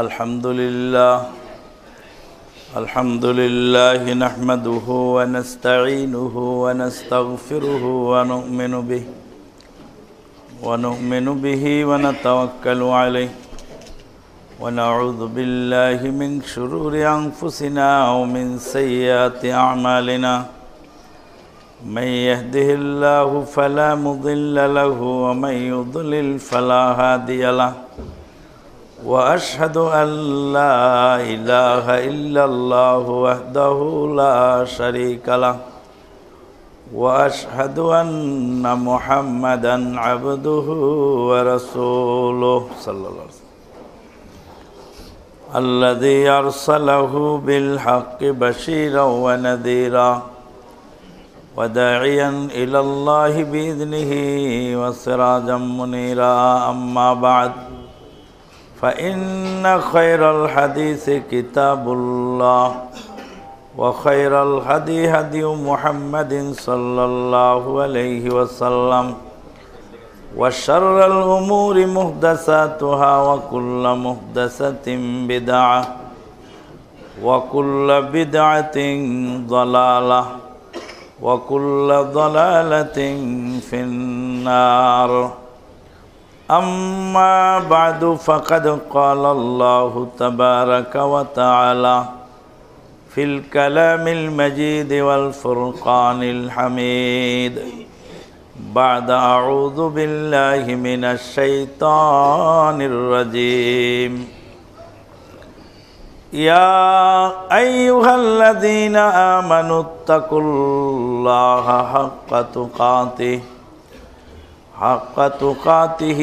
الحمد لله الحمد لله نحمده ونستعينه ونستغفره ونؤمن به ونؤمن به ونتوكل عليه ونعوذ بالله من شرور أنفسنا ومن سيئات أعمالنا من يهده الله فلا مضل له ومن يضلل فلا هادي له واشهد ان لا اله الا الله وحده لا شريك له واشهد ان محمدا عبده ورسوله صلى الله عليه وسلم الذي ارسله بالحق بشيرا ونذيرا وداعيا الى الله باذنه وسراجا منيرا اما بعد فإن خير الحديث كتاب الله وخير الهدي هدي محمد صلى الله عليه وسلم وشر الأمور مهدساتها وكل مهدسة بدعة وكل بدعة ضلالة وكل ضلالة في النار أما بعد فقد قال الله تبارك وتعالى في الكلام المجيد والفرقان الحميد بعد أعوذ بالله من الشيطان الرجيم يا أيها الذين آمنوا اتقوا الله حق تقاته حق تقاته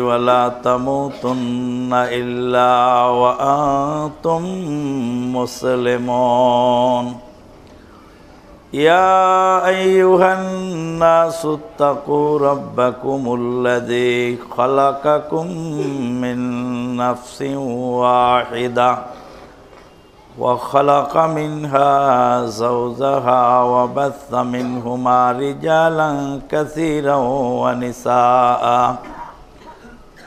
ولا تموتن إلا وأنتم مسلمون يا أيها الناس اتقوا ربكم الذي خلقكم من نفس واحده وخلق منها زوجها وبث منهما رجالا كثيرا ونساء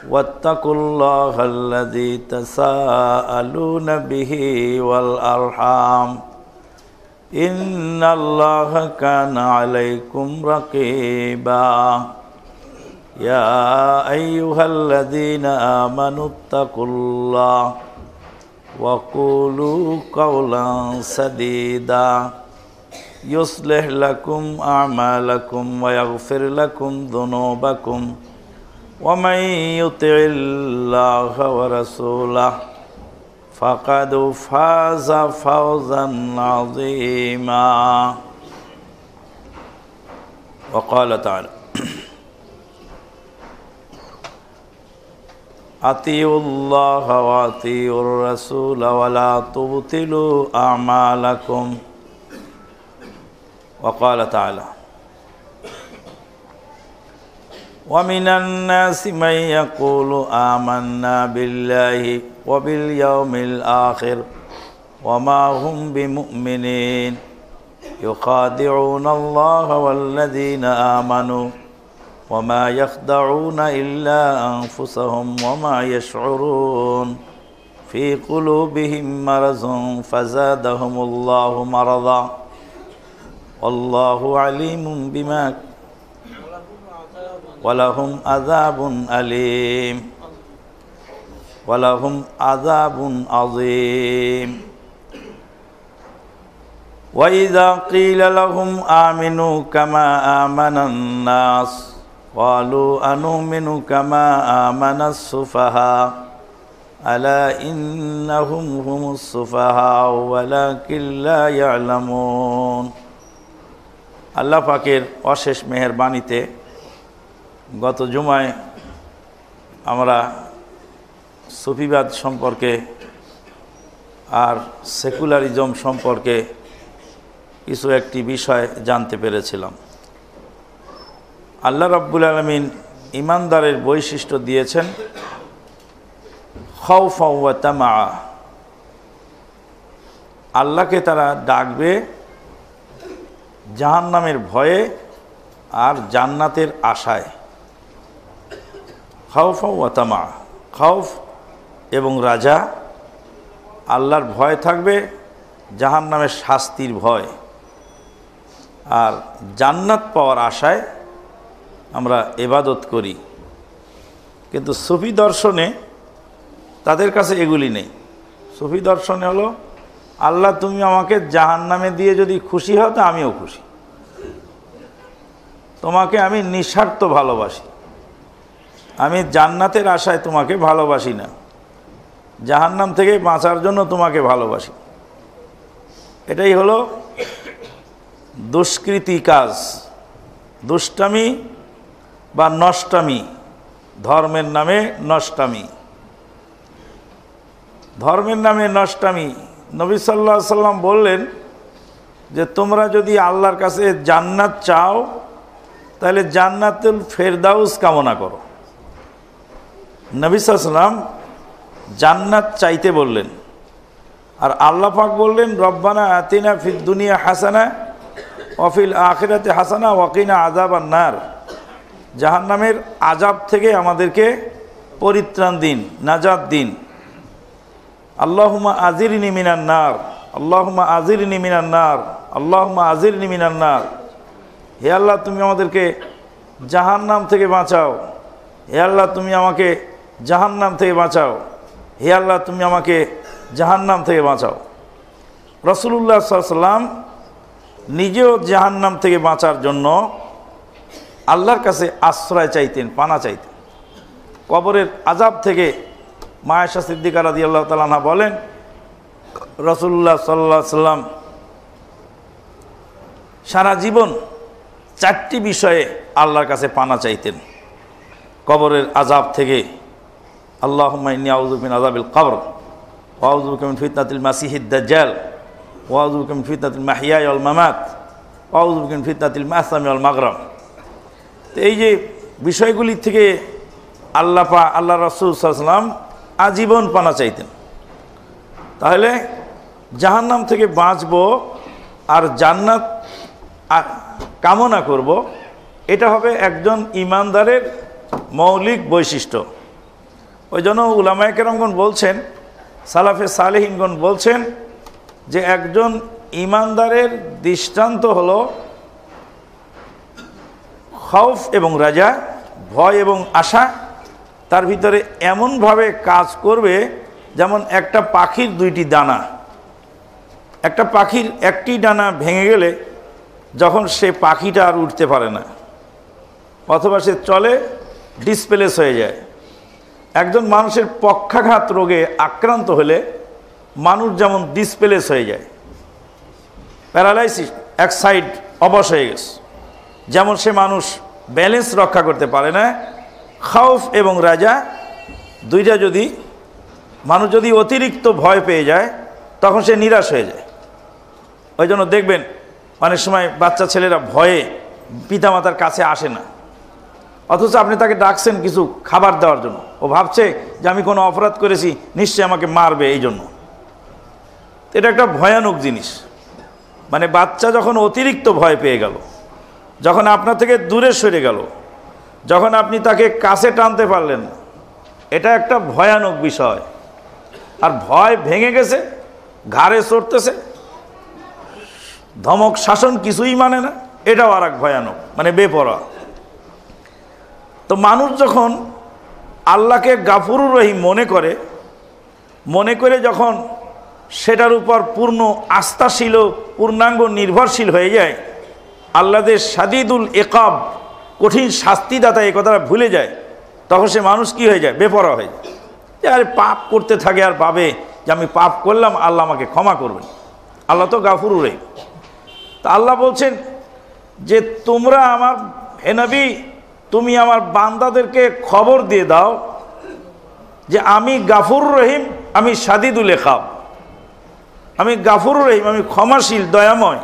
واتقوا الله الذي تساءلون به والارحام ان الله كان عليكم رقيبا يا ايها الذين امنوا اتقوا الله وقولوا قولا سديدا يصلح لكم أعمالكم ويغفر لكم ذنوبكم ومن يطع الله ورسوله فقد فاز فوزا عظيما وقال تعالى أطيعوا الله وأطيعوا الرسول ولا تبطلوا أعمالكم وقال تعالى ومن الناس من يقول آمنا بالله وباليوم الآخر وما هم بمؤمنين يخادعون الله والذين آمنوا وما يخدعون إلا أنفسهم وما يشعرون في قلوبهم مرض فزادهم الله مرضا والله عليم بما ولهم عذاب أليم ولهم عذاب عظيم وإذا قيل لهم آمنوا كما آمن الناس قالوا أنؤمن كما آمن السفهاء ألا إنهم هم السفهاء ولكن لا يعلمون আল্লাহ পাকের অশেষ মেহরবাণীতে গত জুমায় আমরা সুফিবাদ সম্পর্কে আর সেকুলারিজম সম্পর্কে কিছু একটি বিষয় জানতে পেরেছিলাম আল্লাহ রব্বুল আলমিন ইমানদারের বৈশিষ্ট্য দিয়েছেন তামা আল্লাহকে তারা ডাকবে জাহান্নামের ভয়ে আর জান্নাতের আশায় খাউফ তামা খাউফ এবং রাজা আল্লাহর ভয় থাকবে জাহান্নামের শাস্তির ভয় আর জান্নাত পাওয়ার আশায় আমরা এবাদত করি কিন্তু সুফি দর্শনে তাদের কাছে এগুলি নেই সুফি দর্শনে হলো আল্লাহ তুমি আমাকে জাহান নামে দিয়ে যদি খুশি হও তো আমিও খুশি তোমাকে আমি নিঃস্বার্থ ভালোবাসি আমি জান্নাতের আশায় তোমাকে ভালোবাসি না জাহান্নাম থেকে বাঁচার জন্য তোমাকে ভালোবাসি এটাই হলো দুষ্কৃতি কাজ দুষ্টামি বা নষ্টামি ধর্মের নামে নষ্টামি ধর্মের নামে নষ্টামি নবী সাল্লাহ সাল্লাম বললেন যে তোমরা যদি আল্লাহর কাছে জান্নাত চাও তাহলে জান্নাতুল ফেরদাউস কামনা করো নবী সাল্লাম জান্নাত চাইতে বললেন আর আল্লাহ পাক বললেন রব্বানা আতিনা ফিদ দুনিয়া হাসানা অফিল আখিরাতে হাসানা ওয়াকিনা আজাব আর নার জাহান্নামের আজাব থেকে আমাদেরকে পরিত্রাণ দিন নাজাদ দিন আল্লাহমা আজির নিমিনান্নার আল্লাহমা আজির নিমিনান্নার আল্লাহমা আজির নিমিনান্নার হে আল্লাহ তুমি আমাদেরকে জাহান্নাম থেকে বাঁচাও হে আল্লাহ তুমি আমাকে জাহান্নাম থেকে বাঁচাও হে আল্লাহ তুমি আমাকে জাহান্নাম থেকে বাঁচাও রসুল্লাহ সাল্লাম নিজেও জাহান্নাম থেকে বাঁচার জন্য আল্লাহর কাছে আশ্রয় চাইতেন পানা চাইতেন কবরের আজাব থেকে মায়াশা সিদ্দিকা রাজি আল্লাহ তালা বলেন রসুল্লাহ সাল্লা সাল্লাম সারা জীবন চারটি বিষয়ে আল্লাহর কাছে পানা চাইতেন কবরের আজাব থেকে আল্লাহ আউজুবিন আজাবিল কবর ওয়াউজুবিন ফিতনাতুল জ্যাল ওয়াউজুবিন ফিতনাতুল অল মামাত ওয়াউজুবিন ফিতনাতুল মাহসামি আল মাগরাম তো এই যে বিষয়গুলি থেকে পা আল্লাহ রসুলাম আজীবন পানা চাইতেন তাহলে জাহান্নাম থেকে বাঁচব আর জান্নাত কামনা করব এটা হবে একজন ইমানদারের মৌলিক বৈশিষ্ট্য ওই জন্য উলামায়কেরমগণ বলছেন সালাফে সালেহিনগণ বলছেন যে একজন ইমানদারের দৃষ্টান্ত হলো খৌফ এবং রাজা ভয় এবং আশা তার ভিতরে এমনভাবে কাজ করবে যেমন একটা পাখির দুইটি দানা একটা পাখির একটি ডানা ভেঙে গেলে যখন সে পাখিটা আর উঠতে পারে না অথবা সে চলে ডিসপ্লেস হয়ে যায় একজন মানুষের পক্ষাঘাত রোগে আক্রান্ত হলে মানুষ যেমন ডিসপ্লেস হয়ে যায় প্যারালাইসিস এক সাইড অবশ হয়ে গেছে যেমন সে মানুষ ব্যালেন্স রক্ষা করতে পারে না খাউফ এবং রাজা দুইটা যদি মানুষ যদি অতিরিক্ত ভয় পেয়ে যায় তখন সে নিরাশ হয়ে যায় ওই জন্য দেখবেন অনেক সময় বাচ্চা ছেলেরা ভয়ে পিতামাতার কাছে আসে না অথচ আপনি তাকে ডাকছেন কিছু খাবার দেওয়ার জন্য ও ভাবছে যে আমি কোনো অপরাধ করেছি নিশ্চয়ই আমাকে মারবে এই জন্য এটা একটা ভয়ানক জিনিস মানে বাচ্চা যখন অতিরিক্ত ভয় পেয়ে গেল যখন আপনার থেকে দূরে সরে গেল যখন আপনি তাকে কাছে টানতে পারলেন এটা একটা ভয়ানক বিষয় আর ভয় ভেঙে গেছে ঘাড়ে চড়তেছে ধমক শাসন কিছুই মানে না এটাও আর এক ভয়ানক মানে বেপরা তো মানুষ যখন আল্লাহকে গাফুরুর রহিম মনে করে মনে করে যখন সেটার উপর পূর্ণ আস্থাশীল পূর্ণাঙ্গ নির্ভরশীল হয়ে যায় আল্লাদের সাদিদুল একাব কঠিন শাস্তিদাতা এ কথাটা ভুলে যায় তখন সে মানুষ কি হয়ে যায় বেপরা হয়ে যায় আরে পাপ করতে থাকে আর পাবে যে আমি পাপ করলাম আল্লাহ আমাকে ক্ষমা করবেন আল্লাহ তো গাফুরু রে তা আল্লাহ বলছেন যে তোমরা আমার হেনবি তুমি আমার বান্দাদেরকে খবর দিয়ে দাও যে আমি গাফুর রহিম আমি সাদিদুল এখাব আমি গাফুর রহিম আমি ক্ষমাশীল দয়াময়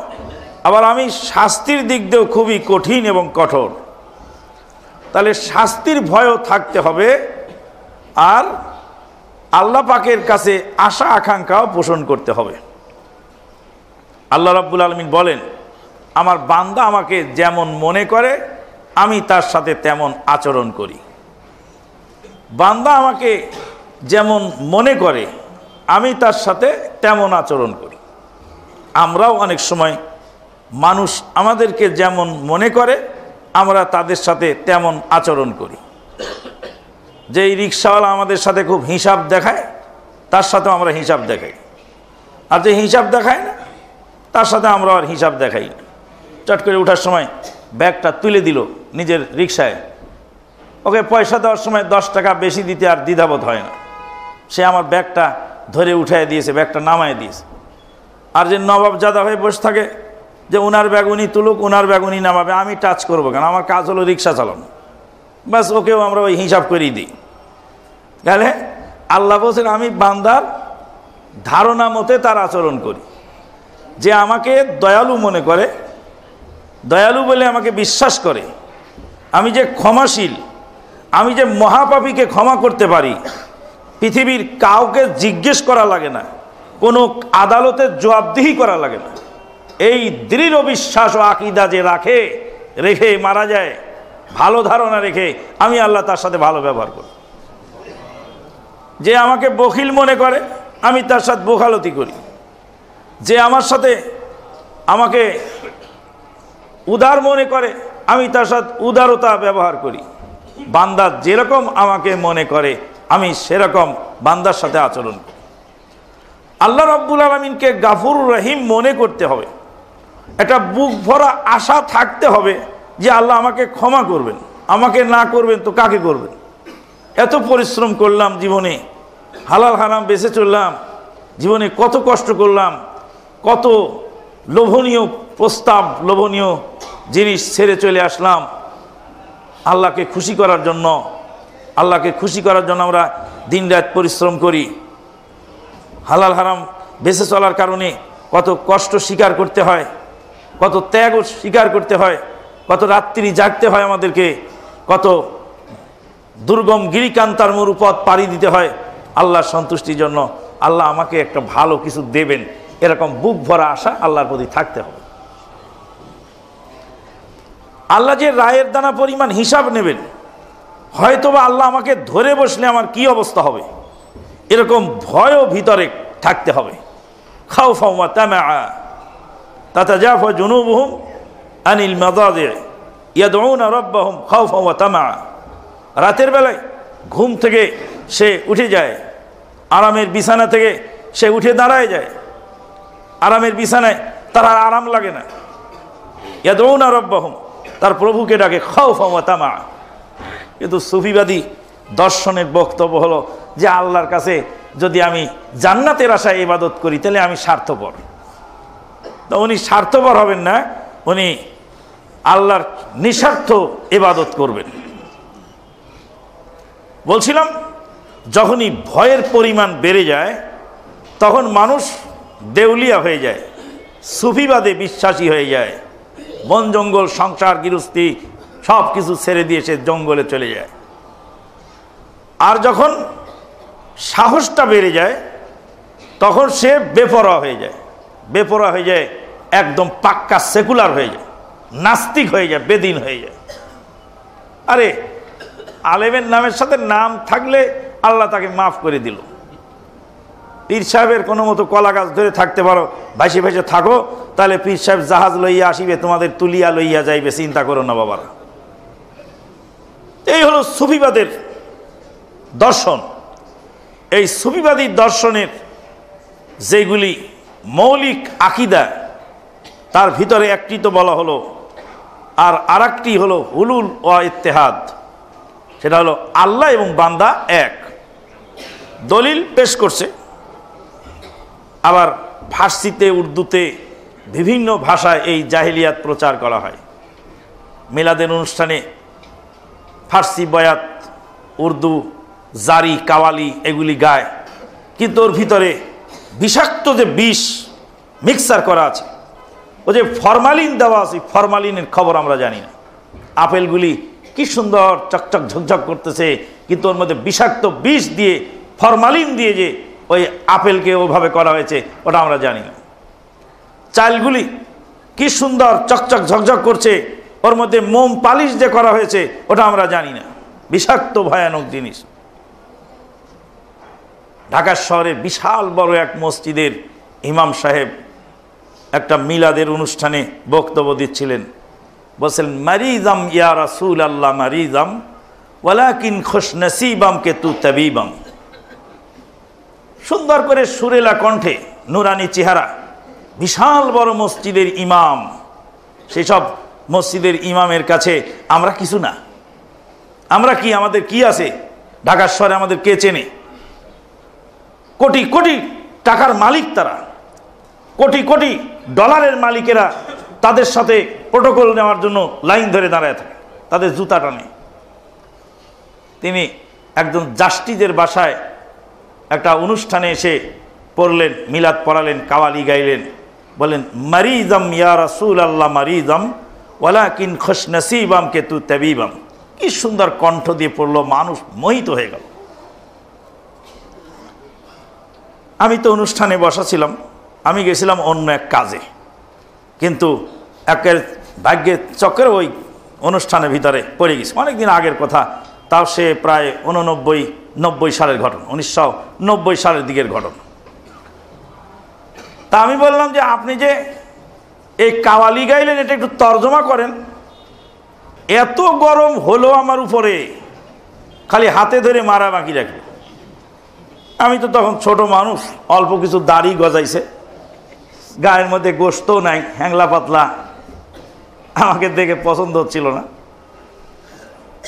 আবার আমি শাস্তির দিক দিয়েও খুবই কঠিন এবং কঠোর তাহলে শাস্তির ভয়ও থাকতে হবে আর আল্লাহ পাকের কাছে আশা আকাঙ্ক্ষাও পোষণ করতে হবে আল্লাহ রাব্বুল আলমিন বলেন আমার বান্দা আমাকে যেমন মনে করে আমি তার সাথে তেমন আচরণ করি বান্দা আমাকে যেমন মনে করে আমি তার সাথে তেমন আচরণ করি আমরাও অনেক সময় মানুষ আমাদেরকে যেমন মনে করে আমরা তাদের সাথে তেমন আচরণ করি যেই রিক্সাওয়ালা আমাদের সাথে খুব হিসাব দেখায় তার সাথে আমরা হিসাব দেখাই আর যে হিসাব দেখায় না তার সাথে আমরা আর হিসাব দেখাই চট করে ওঠার সময় ব্যাগটা তুলে দিল নিজের রিক্সায় ওকে পয়সা দেওয়ার সময় দশ টাকা বেশি দিতে আর দ্বিধাবোধ হয় না সে আমার ব্যাগটা ধরে উঠায় দিয়েছে ব্যাগটা নামায় দিয়েছে আর যে নবাব জাদা হয়ে বসে থাকে যে ওনার ব্যাগ উনি তুলুক ওনার ব্যাগ উনি নামাবে আমি টাচ করবো কেন আমার কাজ হলো রিক্সা চালানো ব্যাস ওকেও আমরা ওই হিসাব করিয়ে দিই তাহলে আল্লাহ বলছেন আমি বান্দার ধারণা মতে তার আচরণ করি যে আমাকে দয়ালু মনে করে দয়ালু বলে আমাকে বিশ্বাস করে আমি যে ক্ষমাশীল আমি যে মহাপাপীকে ক্ষমা করতে পারি পৃথিবীর কাউকে জিজ্ঞেস করা লাগে না কোনো আদালতের জবাবদিহি করা লাগে না এই দৃঢ় বিশ্বাস ও আকিদা যে রাখে রেখে মারা যায় ভালো ধারণা রেখে আমি আল্লাহ তার সাথে ভালো ব্যবহার করি যে আমাকে বখিল মনে করে আমি তার সাথে বোখালতি করি যে আমার সাথে আমাকে উদার মনে করে আমি তার সাথে উদারতা ব্যবহার করি বান্দা যেরকম আমাকে মনে করে আমি সেরকম বান্দার সাথে আচরণ করি আল্লাহ রব্বুল আলমিনকে গাফুর রহিম মনে করতে হবে একটা বুক ভরা আশা থাকতে হবে যে আল্লাহ আমাকে ক্ষমা করবেন আমাকে না করবেন তো কাকে করবেন এত পরিশ্রম করলাম জীবনে হালাল হারাম বেঁচে চললাম জীবনে কত কষ্ট করলাম কত লোভনীয় প্রস্তাব লোভনীয় জিনিস ছেড়ে চলে আসলাম আল্লাহকে খুশি করার জন্য আল্লাহকে খুশি করার জন্য আমরা দিন রাত পরিশ্রম করি হালাল হারাম বেঁচে চলার কারণে কত কষ্ট স্বীকার করতে হয় কত ত্যাগ স্বীকার করতে হয় কত রাত্রি জাগতে হয় আমাদেরকে কত দুর্গম গিরিকান্তার মরুপথ পাড়ি দিতে হয় আল্লাহর সন্তুষ্টির জন্য আল্লাহ আমাকে একটা ভালো কিছু দেবেন এরকম বুক ভরা আশা আল্লাহর প্রতি থাকতে হবে আল্লাহ যে রায়ের দানা পরিমাণ হিসাব নেবেন হয়তোবা আল্লাহ আমাকে ধরে বসলে আমার কি অবস্থা হবে এরকম ভয়ও ভিতরে থাকতে হবে খাও মা তেমা তাতাজাফা জুনুবুহুম আনিল মাদাদে ইয়াদৌনা রব্বাহুম খাউফা ওয়া তামা রাতের বেলায় ঘুম থেকে সে উঠে যায় আরামের বিছানা থেকে সে উঠে দাঁড়ায় যায় আরামের বিছানায় তার আর আরাম লাগে না ইয়াদৌনা রব্বাহুম তার প্রভুকে ডাকে খাউফা ওয়া তামা কিন্তু সুফিবাদী দর্শনের বক্তব্য হলো যে আল্লাহর কাছে যদি আমি জান্নাতের আশায় ইবাদত করি তাহলে আমি স্বার্থপর তা উনি স্বার্থপর হবেন না উনি আল্লাহর নিঃস্বার্থ এবাদত করবেন বলছিলাম যখনই ভয়ের পরিমাণ বেড়ে যায় তখন মানুষ দেউলিয়া হয়ে যায় সুফিবাদে বিশ্বাসী হয়ে যায় বন জঙ্গল সংসার গৃহস্থী সব কিছু ছেড়ে দিয়ে সে জঙ্গলে চলে যায় আর যখন সাহসটা বেড়ে যায় তখন সে বেপরোয়া হয়ে যায় বেপরা হয়ে যায় একদম পাক্কা সেকুলার হয়ে যায় নাস্তিক হয়ে যায় বেদিন হয়ে যায় আরে আলেমের নামের সাথে নাম থাকলে আল্লাহ তাকে মাফ করে দিল পীর সাহেবের কোনো মতো কলা গাছ ধরে থাকতে পারো ভাসে ভাসে থাকো তাহলে পীর সাহেব জাহাজ লইয়া আসিবে তোমাদের তুলিয়া লইয়া যাইবে চিন্তা করো না বাবারা এই হলো সুফিবাদের দর্শন এই সুফিবাদী দর্শনের যেগুলি মৌলিক আকিদা তার ভিতরে একটি তো বলা হলো আর আরেকটি হলো হুলুল ও ইত্তেহাদ সেটা হলো আল্লাহ এবং বান্দা এক দলিল পেশ করছে আবার ফার্সিতে উর্দুতে বিভিন্ন ভাষায় এই জাহিলিয়াত প্রচার করা হয় মেলাদের অনুষ্ঠানে ফার্সি বয়াত উর্দু জারি কাওয়ালি এগুলি গায় কিন্তু ওর ভিতরে বিষাক্ত যে বিষ মিক্সার করা আছে ও যে ফরমালিন দেওয়া আছে ফরমালিনের খবর আমরা জানি না আপেলগুলি কি সুন্দর চকচক ঝকঝক করতেছে কিন্তু ওর মধ্যে বিষাক্ত বিষ দিয়ে ফরমালিন দিয়ে যে ওই আপেলকে ওভাবে করা হয়েছে ওটা আমরা জানি না চালগুলি কি সুন্দর চকচক ঝকঝক করছে ওর মধ্যে মোম পালিশ যে করা হয়েছে ওটা আমরা জানি না বিষাক্ত ভয়ানক জিনিস ঢাকার শহরে বিশাল বড় এক মসজিদের ইমাম সাহেব একটা মিলাদের অনুষ্ঠানে বক্তব্য দিচ্ছিলেন বলছেন মারিজাম ইয়া রাসুল আল্লাহ মারিজাম ওয়ালাকিন খোস নসিবাম কে তু তাবিবাম সুন্দর করে সুরেলা কণ্ঠে নুরানি চেহারা বিশাল বড় মসজিদের ইমাম সেসব মসজিদের ইমামের কাছে আমরা কিছু না আমরা কি আমাদের কি আছে ঢাকার শহরে আমাদের কে চেনে কোটি কোটি টাকার মালিক তারা কোটি কোটি ডলারের মালিকেরা তাদের সাথে প্রোটোকল নেওয়ার জন্য লাইন ধরে দাঁড়ায় থাকে তাদের জুতা টানে তিনি একজন জাস্টিদের বাসায় একটা অনুষ্ঠানে এসে পড়লেন মিলাদ পড়ালেন কাওয়ালি গাইলেন বলেন মারিজম ইয়া রাসুল আল্লাহ কিন ওয়ালাকিন নসিবাম কে তু তেবিবাম কি সুন্দর কণ্ঠ দিয়ে পড়লো মানুষ মোহিত হয়ে গেল আমি তো অনুষ্ঠানে বসা ছিলাম আমি গেছিলাম অন্য এক কাজে কিন্তু একের ভাগ্যের চক্রে ওই অনুষ্ঠানের ভিতরে পড়ে গেছে অনেকদিন আগের কথা তাও সে প্রায় উননব্বই নব্বই সালের ঘটনা উনিশশো নব্বই সালের দিকের ঘটনা তা আমি বললাম যে আপনি যে এই কাওয়ালি গাইলেন এটা একটু তর্জমা করেন এত গরম হলো আমার উপরে খালি হাতে ধরে মারা বাকি রাখবে আমি তো তখন ছোট মানুষ অল্প কিছু দাড়ি গজাইছে গায়ের মধ্যে গোস্তও নাই হ্যাংলা পাতলা আমাকে দেখে পছন্দ হচ্ছিল না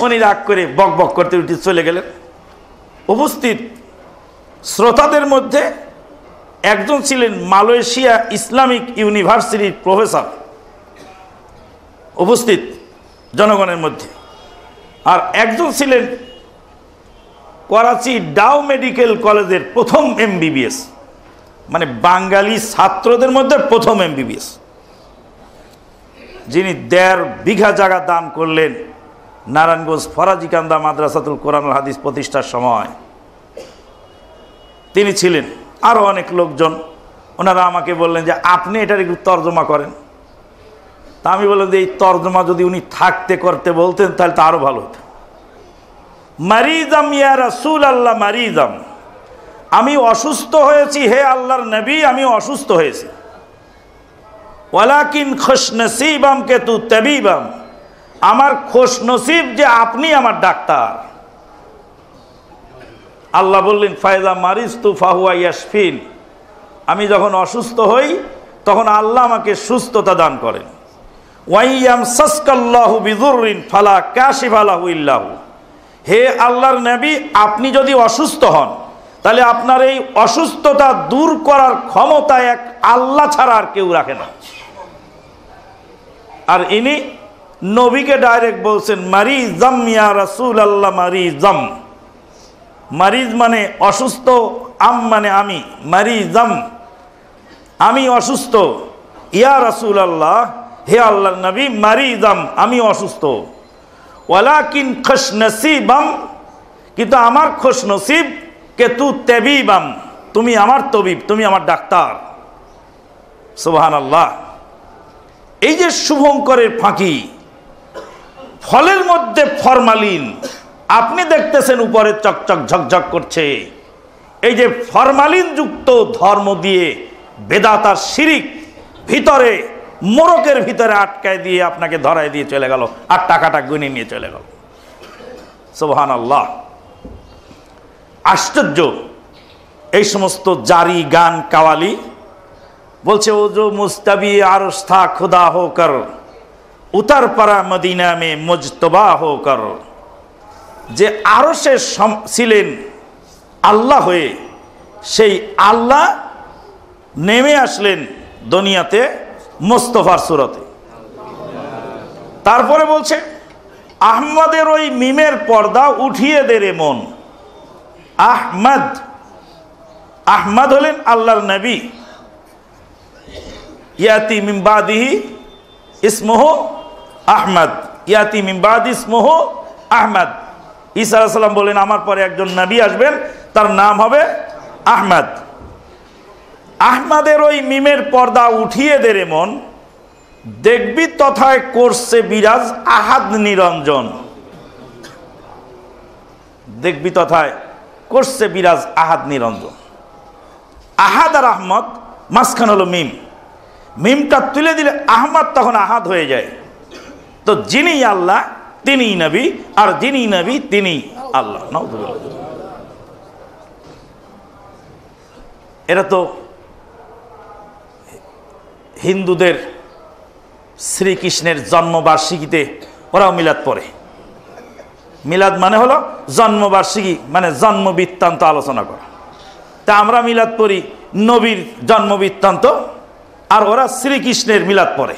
উনি রাগ করে বক বক করতে উঠে চলে গেলেন উপস্থিত শ্রোতাদের মধ্যে একজন ছিলেন মালয়েশিয়া ইসলামিক ইউনিভার্সিটির প্রফেসর উপস্থিত জনগণের মধ্যে আর একজন ছিলেন করাচি ডাও মেডিকেল কলেজের প্রথম এমবিবিএস মানে বাঙালি ছাত্রদের মধ্যে প্রথম এমবিবিএস যিনি দেড় বিঘা জায়গা দান করলেন নারায়ণগঞ্জ ফরাজিকান্দা মাদ্রাসাতুল কোরআন হাদিস প্রতিষ্ঠার সময় তিনি ছিলেন আরও অনেক লোকজন ওনারা আমাকে বললেন যে আপনি এটার একটু তর্জমা করেন তা আমি বললাম যে এই তর্জমা যদি উনি থাকতে করতে বলতেন তাহলে তো আরও ভালো হতো মারিদম ইয়া রাসুল আল্লাহ মারিদম আমি অসুস্থ হয়েছি হে আল্লাহর নবী আমি অসুস্থ হয়েছি ওয়ালাকিন কে কেতু তবিবাম আমার খোশনসিব যে আপনি আমার ডাক্তার আল্লাহ বললেন ফায়দা মারিস তু ফাহুয়া ইয়াসফিন আমি যখন অসুস্থ হই তখন আল্লাহ আমাকে সুস্থতা দান করেন ওয়াইয়াম সস্কাল্লাহু বিজুরিন ফালা ক্যাশিফ আলাহু ইল্লাহু হে আল্লাহর নবী আপনি যদি অসুস্থ হন তাহলে আপনার এই অসুস্থতা দূর করার ক্ষমতা এক আল্লাহ ছাড়া আর কেউ রাখে না আর ইনি নবীকে ডাইরেক্ট বলছেন মারি জম ইয়া রাসুল আল্লাহ মারি জম মারিজ মানে অসুস্থ আম মানে আমি মারি জম আমি অসুস্থ ইয়া রাসুল আল্লাহ হে আল্লাহ নবী মারি জম আমি অসুস্থ ওয়ালাকিন খোস নসিবাম কিন্তু আমার খোস নসিব কে তু তেবিবাম তুমি আমার তবিব তুমি আমার ডাক্তার সুবহান আল্লাহ এই যে শুভঙ্করের ফাঁকি ফলের মধ্যে ফরমালিন আপনি দেখতেছেন উপরে চকচক ঝকঝক করছে এই যে ফরমালিন যুক্ত ধর্ম দিয়ে বেদাতার শিরিক ভিতরে মোরকের ভিতরে আটকায় দিয়ে আপনাকে ধরায় দিয়ে চলে গেল আর টাকাটা গুনে নিয়ে চলে গেল সোহান আল্লাহ আশ্চর্য এই সমস্ত জারি গান কাওয়ালি বলছে ও যো মুস্তাবি আরস্থা খুদা হো কর উতারপাড়া মদিনা মে মুজতবা হো কর যে আরো সে ছিলেন আল্লাহ হয়ে সেই আল্লাহ নেমে আসলেন দুনিয়াতে মোস্তফার সুরতে তারপরে বলছে আহমদের ওই মিমের পর্দা উঠিয়ে দে রে মন আহমদ আহমদ হলেন আল্লাহর নবী ইয়াতি মিম্বাদিহি ইসমোহ আহমদ ইয়াতি মিম্বাদ ইসমোহ আহমদ ইসা সাল্লাম বলেন আমার পরে একজন নবী আসবেন তার নাম হবে আহমদ আহমাদের ওই মিমের পর্দা উঠিয়ে দে রে মন দেখবি তথায় করছে বিরাজ আহাদ নিরঞ্জন দেখবি তথায় করছে বিরাজ আহাদ নিরঞ্জন আহাদ আর আহমদ মাঝখান হলো মিম মিমটা তুলে দিলে আহমদ তখন আহাদ হয়ে যায় তো যিনি আল্লাহ তিনি নবি আর যিনি নবি তিনি আল্লাহ নবুল এরা তো হিন্দুদের শ্রীকৃষ্ণের জন্মবার্ষিকীতে ওরাও মিলাদ পড়ে মিলাদ মানে হলো জন্মবার্ষিকী মানে জন্মবৃত্তান্ত আলোচনা করা তা আমরা মিলাদ পড়ি নবীর জন্মবৃত্তান্ত আর ওরা শ্রীকৃষ্ণের মিলাদ পড়ে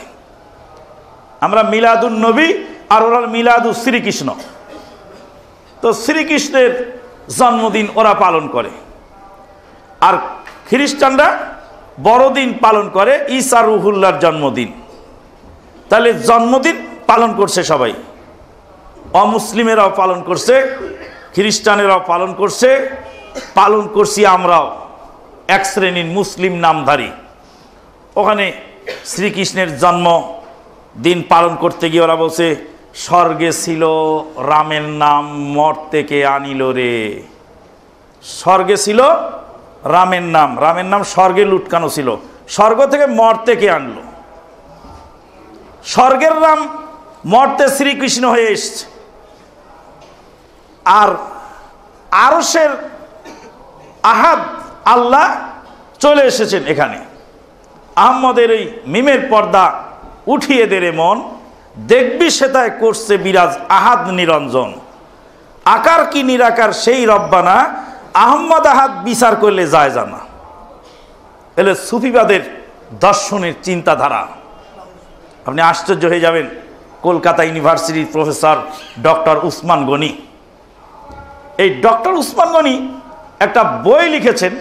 আমরা মিলাদুল নবী আর ওরা মিলাদু শ্রীকৃষ্ণ তো শ্রীকৃষ্ণের জন্মদিন ওরা পালন করে আর খ্রিস্টানরা বড়দিন পালন করে ইসা রুহুল্লার জন্মদিন তাহলে জন্মদিন পালন করছে সবাই অমুসলিমেরাও পালন করছে খ্রিস্টানেরাও পালন করছে পালন করছি আমরাও এক শ্রেণীর মুসলিম নামধারী ওখানে শ্রীকৃষ্ণের জন্ম দিন পালন করতে গিয়ে ওরা বলছে স্বর্গে ছিল রামের নাম মর থেকে আনিল রে স্বর্গে ছিল রামের নাম রামের নাম স্বর্গে লুটকানো ছিল স্বর্গ থেকে মর্তে কে আনলো স্বর্গের রাম মর্তে শ্রীকৃষ্ণ হয়ে এসছে আর আরসের আহাদ আল্লাহ চলে এসেছেন এখানে আহম্মদের এই মিমের পর্দা উঠিয়ে দেরে মন দেখবি সেতায় করছে বিরাজ আহাদ নিরঞ্জন আকার কি নিরাকার সেই রব্বানা আহম্মদ আহাদ বিচার করলে যায় জানা এলে সুফিবাদের দর্শনের চিন্তাধারা আপনি আশ্চর্য হয়ে যাবেন কলকাতা ইউনিভার্সিটির প্রফেসর ডক্টর উসমান গনি এই ডক্টর উসমান গনি একটা বই লিখেছেন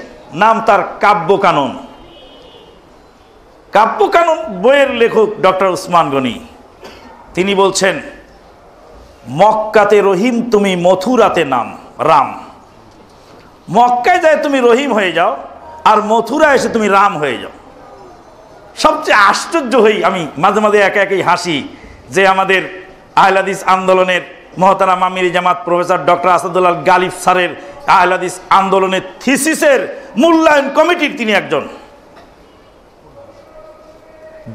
নাম তার কাব্যকানন কাব্যকানন বইয়ের লেখক ডক্টর উসমান গনি তিনি বলছেন মক্কাতে রহিম তুমি মথুরাতে নাম রাম মক্কায় যায় তুমি রহিম হয়ে যাও আর মথুরা এসে তুমি রাম হয়ে যাও সবচেয়ে আশ্চর্য হই আমি মাঝে মাঝে একে একেই হাসি যে আমাদের আহলাদিস আন্দোলনের মহতারা মামিরি জামাত প্রফেসর ডক্টর আসাদুল্লাহ গালিফ স্যারের আহলাদিস আন্দোলনের থিসিসের মূল্যায়ন কমিটির তিনি একজন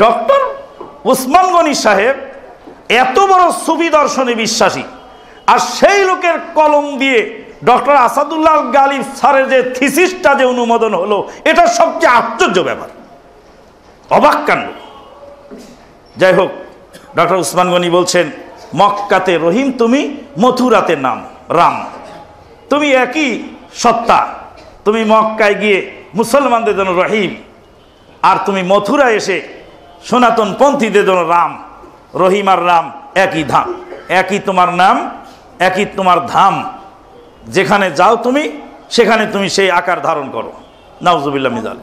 ডক্টর উসমান গনি সাহেব এত বড় সুবি দর্শনে বিশ্বাসী আর সেই লোকের কলম দিয়ে ডক্টর আসাদুল্লাহ গালিব স্যারের যে থিসিসটা যে অনুমোদন হলো এটা সবচেয়ে আশ্চর্য ব্যাপার অবাক যাই হোক ডক্টর উসমান গনি বলছেন মক্কাতে রহিম তুমি মথুরাতে নাম রাম তুমি একই সত্তা তুমি মক্কায় গিয়ে মুসলমানদের জন্য রহিম আর তুমি মথুরা এসে সনাতন পন্থীদের জন্য রাম রহিম আর রাম একই ধাম একই তোমার নাম একই তোমার ধাম যেখানে যাও তুমি সেখানে তুমি সেই আকার ধারণ করো নাউজুবিল্লা মিজাল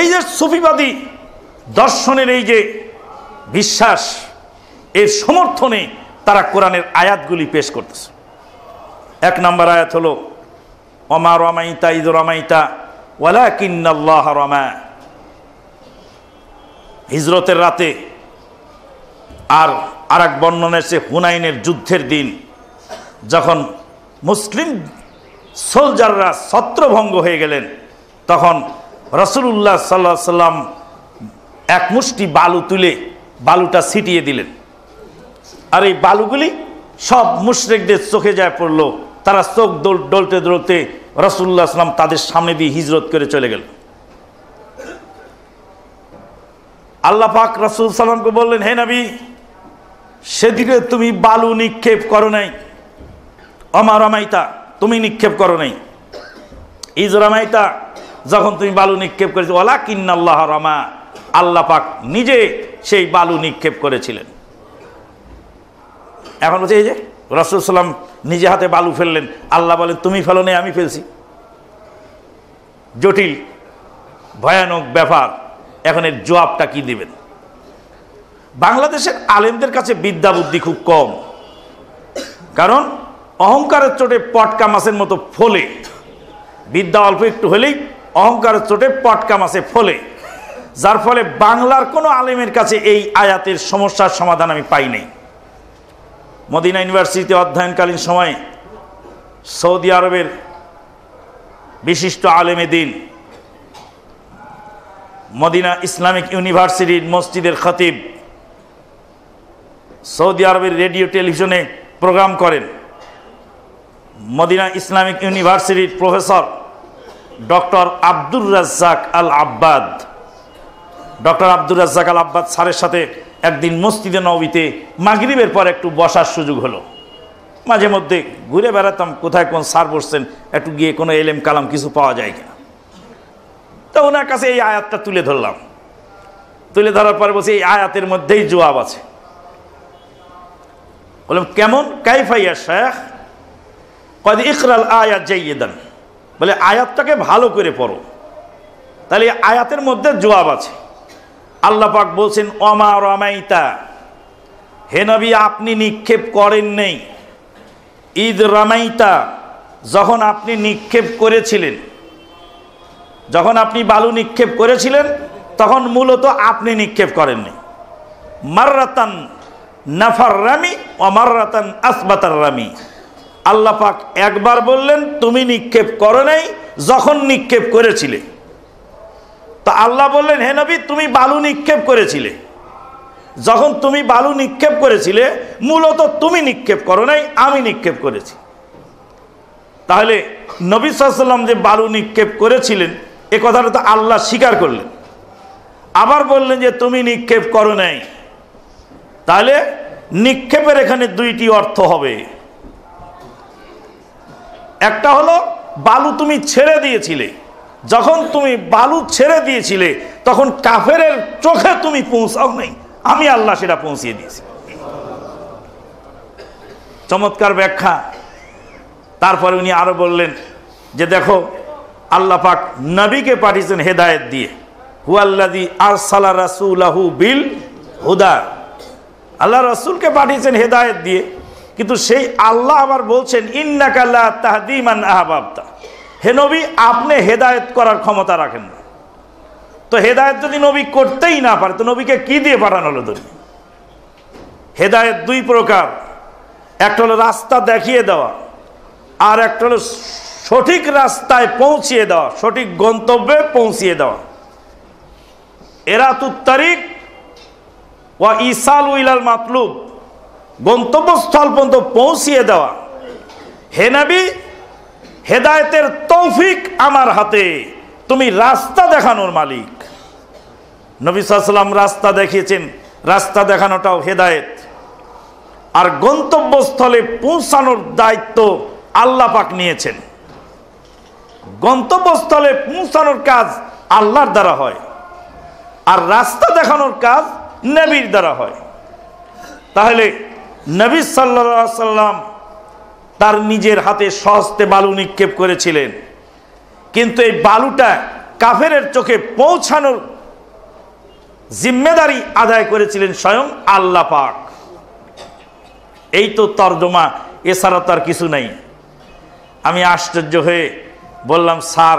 এই যে সুফিবাদী দর্শনের এই যে বিশ্বাস এর সমর্থনে তারা কোরআনের আয়াতগুলি পেশ করতেছে এক নম্বর আয়াত হলো অমা রমাইতা ইদ রমাইতা ওয়ালা কিন্নাল্লাহ রমা হিজরতের রাতে আর আর এক বর্ণনা হুনাইনের যুদ্ধের দিন যখন মুসলিম সোলজাররা ছত্রভঙ্গ হয়ে গেলেন তখন রসুল্লাহ সাল্লা সাল্লাম এক মুষ্টি বালু তুলে বালুটা ছিটিয়ে দিলেন আর এই বালুগুলি সব মুশরেকদের চোখে যায় পড়ল তারা চোখ দোল ডলতে দোলতে রসুল্লাহ সাল্লাম তাদের সামনে দিয়ে হিজরত করে চলে গেল আল্লাহ পাক রসুল সাল্লামকে বললেন হে নাবি সেদিকে তুমি বালু নিক্ষেপ করো নাই অমা রমাইতা তুমি নিক্ষেপ করো নাই ইজ রমাইতা যখন তুমি বালু নিক্ষেপ করেছো ওলা কিন্নাল্লাহ রমা আল্লাহ পাক নিজে সেই বালু নিক্ষেপ করেছিলেন এখন হচ্ছে এই যে রসুল সাল্লাম নিজে হাতে বালু ফেললেন আল্লাহ বলেন তুমি ফেলো নেই আমি ফেলছি জটিল ভয়ানক ব্যাপার এখন এর জবাবটা কি দেবেন বাংলাদেশের আলেমদের কাছে বিদ্যা বুদ্ধি খুব কম কারণ অহংকারের চোটে পটকা মাছের মতো ফলে বিদ্যা অল্প একটু হলেই অহংকারের চোটে পটকা মাছে ফলে যার ফলে বাংলার কোনো আলেমের কাছে এই আয়াতের সমস্যার সমাধান আমি পাই নাই মদিনা ইউনিভার্সিটিতে অধ্যয়নকালীন সময়ে সৌদি আরবের বিশিষ্ট আলেমে দিন মদিনা ইসলামিক ইউনিভার্সিটির মসজিদের খতিব সৌদি আরবের রেডিও টেলিভিশনে প্রোগ্রাম করেন মদিনা ইসলামিক ইউনিভার্সিটির professor doctor Abdur Razzaq Al Abbad doctor Abdur Razzaq Al Abbad স্যারের সাথে একদিন মসজিদে নবীতে মাগরিবের পর একটু বসার সুযোগ হলো মাঝে মধ্যে ঘুরে বেড়াতাম কোথায় কোন সার বসছেন একটু গিয়ে কোনো এলেম কালাম কিছু পাওয়া যায় কিনা তো ওনার কাছে এই আয়াতটা তুলে ধরলাম তুলে ধরার পর বসে এই আয়াতের মধ্যেই জবাব আছে বললাম কেমন কাইফাইয়া শেখ কয়েদি ইকরাল আয়াত যাইয়ে দেন বলে আয়াতটাকে ভালো করে পড়ো তাহলে আয়াতের মধ্যে জবাব আছে আল্লাহ পাক বলছেন অমা রমাইতা হে নবী আপনি নিক্ষেপ করেন নেই ঈদ রামাইতা যখন আপনি নিক্ষেপ করেছিলেন যখন আপনি বালু নিক্ষেপ করেছিলেন তখন মূলত আপনি নিক্ষেপ করেননি মার্রাতান নাফার রামি অমাররাতান আসবাতার রামি আল্লাহ পাক একবার বললেন তুমি নিক্ষেপ করো নাই যখন নিক্ষেপ করেছিলে তা আল্লাহ বললেন হে নবী তুমি বালু নিক্ষেপ করেছিলে যখন তুমি বালু নিক্ষেপ করেছিলে মূলত তুমি নিক্ষেপ করো নাই আমি নিক্ষেপ করেছি তাহলে নবী সাল্লাম যে বালু নিক্ষেপ করেছিলেন এ কথাটা তো আল্লাহ স্বীকার করলেন আবার বললেন যে তুমি নিক্ষেপ করো নাই তাহলে নিক্ষেপের এখানে দুইটি অর্থ হবে একটা হলো বালু তুমি ছেড়ে দিয়েছিলে যখন তুমি বালু ছেড়ে দিয়েছিলে তখন কাফের চোখে তুমি পৌঁছাও নাই আমি আল্লাহ সেটা পৌঁছিয়ে দিয়েছি চমৎকার ব্যাখ্যা তারপরে উনি আরো বললেন যে দেখো আল্লাহ পাক নবীকে পাঠিয়েছেন হেদায়েত দিয়ে হুয়াল্লাদি আরসালা আহু বিল হুদা আল্লাহ রসুলকে পাঠিয়েছেন হেদায়েত দিয়ে কিন্তু সেই আল্লাহ আবার বলছেন ইন্নাকাল্লা তাহাদিমান আহবাবতা হে নবী আপনি হেদায়ত করার ক্ষমতা রাখেন না তো হেদায়ত যদি নবী করতেই না পারে তো নবীকে কি দিয়ে পাঠানো হলো তুমি হেদায়ত দুই প্রকার একটা হলো রাস্তা দেখিয়ে দেওয়া আর একটা হলো সঠিক রাস্তায় পৌঁছিয়ে দেওয়া সঠিক গন্তব্যে পৌঁছিয়ে দেওয়া এরা তারিখ ও ইসাল উইলাল মাতলুব গন্তব্যস্থল পর্যন্ত পৌঁছিয়ে দেওয়া হে নাবি হেদায়তের তৌফিক আমার হাতে তুমি রাস্তা দেখানোর মালিক নবী রাস্তা দেখিয়েছেন রাস্তা দেখানোটাও হেদায়েত আর গন্তব্যস্থলে পৌঁছানোর দায়িত্ব আল্লাহ পাক নিয়েছেন গন্তব্যস্থলে পৌঁছানোর কাজ আল্লাহর দ্বারা হয় আর রাস্তা দেখানোর কাজ নেবির দ্বারা হয় তাহলে নবী সাল্লাম তার নিজের হাতে সহস্তে বালু নিক্ষেপ করেছিলেন কিন্তু এই বালুটা কাফের চোখে পৌঁছানোর জিম্মেদারি আদায় করেছিলেন স্বয়ং আল্লাহ পাক এই তো তর্জমা এছাড়া তার কিছু নাই আমি আশ্চর্য হয়ে বললাম স্যার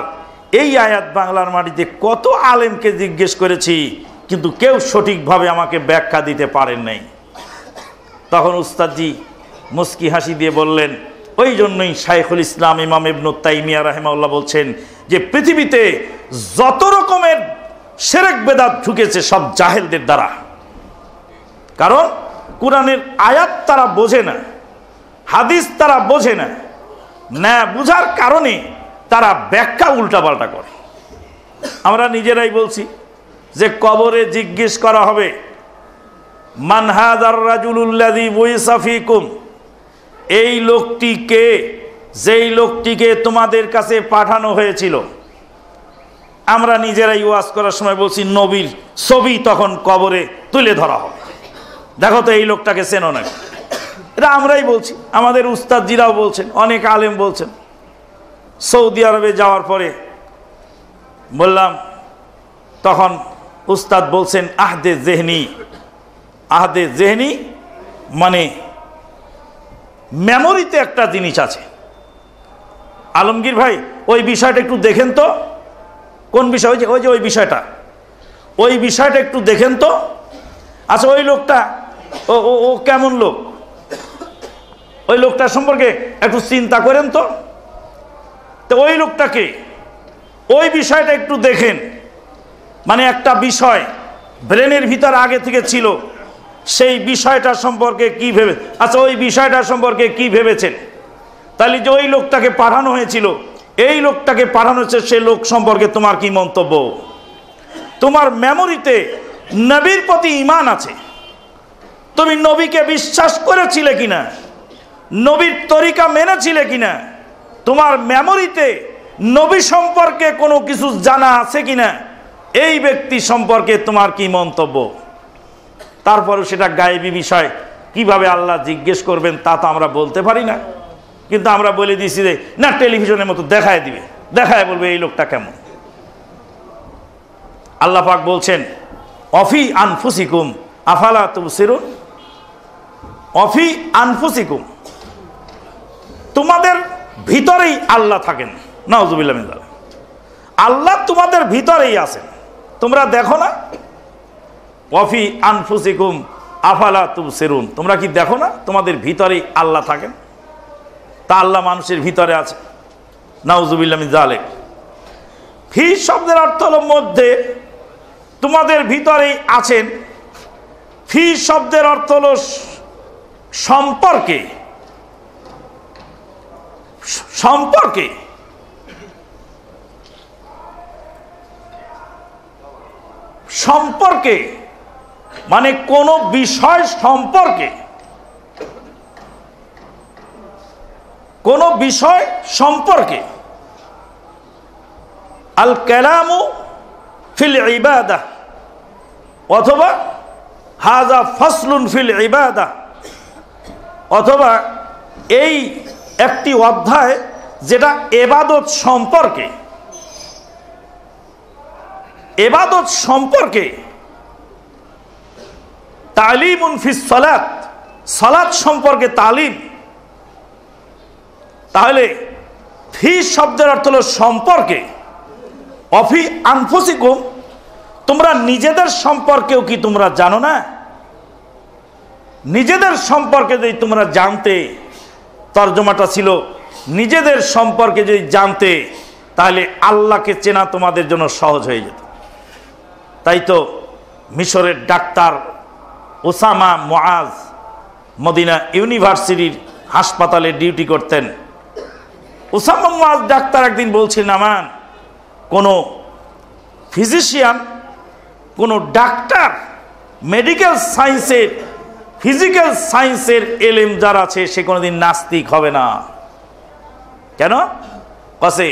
এই আয়াত বাংলার মাটিতে কত আলেমকে জিজ্ঞেস করেছি কিন্তু কেউ সঠিকভাবে আমাকে ব্যাখ্যা দিতে পারেন নাই তখন উস্তাদি মুস্কি হাসি দিয়ে বললেন ওই জন্যই শাইখুল ইসলাম ইমাম ইবনু তাইমিয়া রাহেমাউল্লাহ বলছেন যে পৃথিবীতে যত রকমের সেরেক বেদাত ঢুকেছে সব জাহেলদের দ্বারা কারণ কোরআনের আয়াত তারা বোঝে না হাদিস তারা বোঝে না না বুঝার কারণে তারা ব্যাখ্যা উল্টাপাল্টা করে আমরা নিজেরাই বলছি যে কবরে জিজ্ঞেস করা হবে মানহাদার রাজুল্লাদি বৈসাফিকুম এই লোকটিকে যেই লোকটিকে তোমাদের কাছে পাঠানো হয়েছিল আমরা নিজেরাই ওয়াজ করার সময় বলছি নবীর ছবি তখন কবরে তুলে ধরা হবে দেখো তো এই লোকটাকে চেনো নাকি এটা আমরাই বলছি আমাদের উস্তাদজিরাও বলছেন অনেক আলেম বলছেন সৌদি আরবে যাওয়ার পরে বললাম তখন উস্তাদ বলছেন আহদে জেহনি আহাদে জেহনি মানে মেমোরিতে একটা জিনিস আছে আলমগীর ভাই ওই বিষয়টা একটু দেখেন তো কোন বিষয় ওই যে ওই যে ওই বিষয়টা ওই বিষয়টা একটু দেখেন তো আচ্ছা ওই লোকটা ও ও কেমন লোক ওই লোকটা সম্পর্কে একটু চিন্তা করেন তো তো ওই লোকটাকে ওই বিষয়টা একটু দেখেন মানে একটা বিষয় ব্রেনের ভিতর আগে থেকে ছিল সেই বিষয়টা সম্পর্কে কি ভেবে আচ্ছা ওই বিষয়টা সম্পর্কে কি ভেবেছেন তাহলে যে ওই লোকটাকে পাঠানো হয়েছিল এই লোকটাকে পাঠানো হয়েছে সে লোক সম্পর্কে তোমার কি মন্তব্য তোমার মেমোরিতে নবীর প্রতি ইমান আছে তুমি নবীকে বিশ্বাস করেছিলে কিনা নবীর তরিকা মেনেছিলে কিনা তোমার মেমোরিতে নবী সম্পর্কে কোনো কিছু জানা আছে কিনা এই ব্যক্তি সম্পর্কে তোমার কি মন্তব্য তারপরে সেটা গায়েবী বিষয় কিভাবে আল্লাহ জিজ্ঞেস করবেন তা তো আমরা বলতে পারি না কিন্তু আমরা বলে দিয়েছি যে না টেলিভিশনের মতো দেখায় দিবে দেখায় বলবে এই লোকটা কেমন আল্লাহ পাক বলছেন অফি আনফুসিকুম আফালা তুসিরুন অফি আনফুসিকুম তোমাদের ভিতরেই আল্লাহ থাকেন নওয়াজুবিল্লাহ আল্লাহ তোমাদের ভিতরেই আছেন তোমরা দেখো না কফি আনফুসিকুম আফালা তুম সেরুন তোমরা কি দেখো না তোমাদের ভিতরেই আল্লাহ থাকেন তা আল্লাহ মানুষের ভিতরে আছে নাউজুবিল্লাম জালেক ফি শব্দের অর্থ হল মধ্যে তোমাদের ভিতরেই আছেন ফি শব্দের অর্থ হল সম্পর্কে সম্পর্কে সম্পর্কে মানে কোনো বিষয় সম্পর্কে কোন বিষয় সম্পর্কে আল ক্যালামু ফিল ইবাদা অথবা হাজা ফসলুন ফিল ইবাদা অথবা এই একটি অধ্যায় যেটা এবাদত সম্পর্কে এবাদত সম্পর্কে তালিম উনফিস সালাত সলাৎ সম্পর্কে তালিম তাহলে ফি শব্দের অর্থ হল সম্পর্কে অফি আনফুসিকুম তোমরা নিজেদের সম্পর্কেও কি তোমরা জানো না নিজেদের সম্পর্কে যদি তোমরা জানতে তর্জমাটা ছিল নিজেদের সম্পর্কে যদি জানতে তাহলে আল্লাহকে চেনা তোমাদের জন্য সহজ হয়ে যেত তাই তো মিশরের ডাক্তার ওসামা মোয়াজ মদিনা ইউনিভার্সিটির হাসপাতালে ডিউটি করতেন ওসামা মোয়াজ ডাক্তার একদিন বলছিলেন আমার কোনো ফিজিশিয়ান কোনো ডাক্তার মেডিকেল সায়েন্সের ফিজিক্যাল সায়েন্সের এলেম যার আছে সে কোনোদিন নাস্তিক হবে না কেন কাছে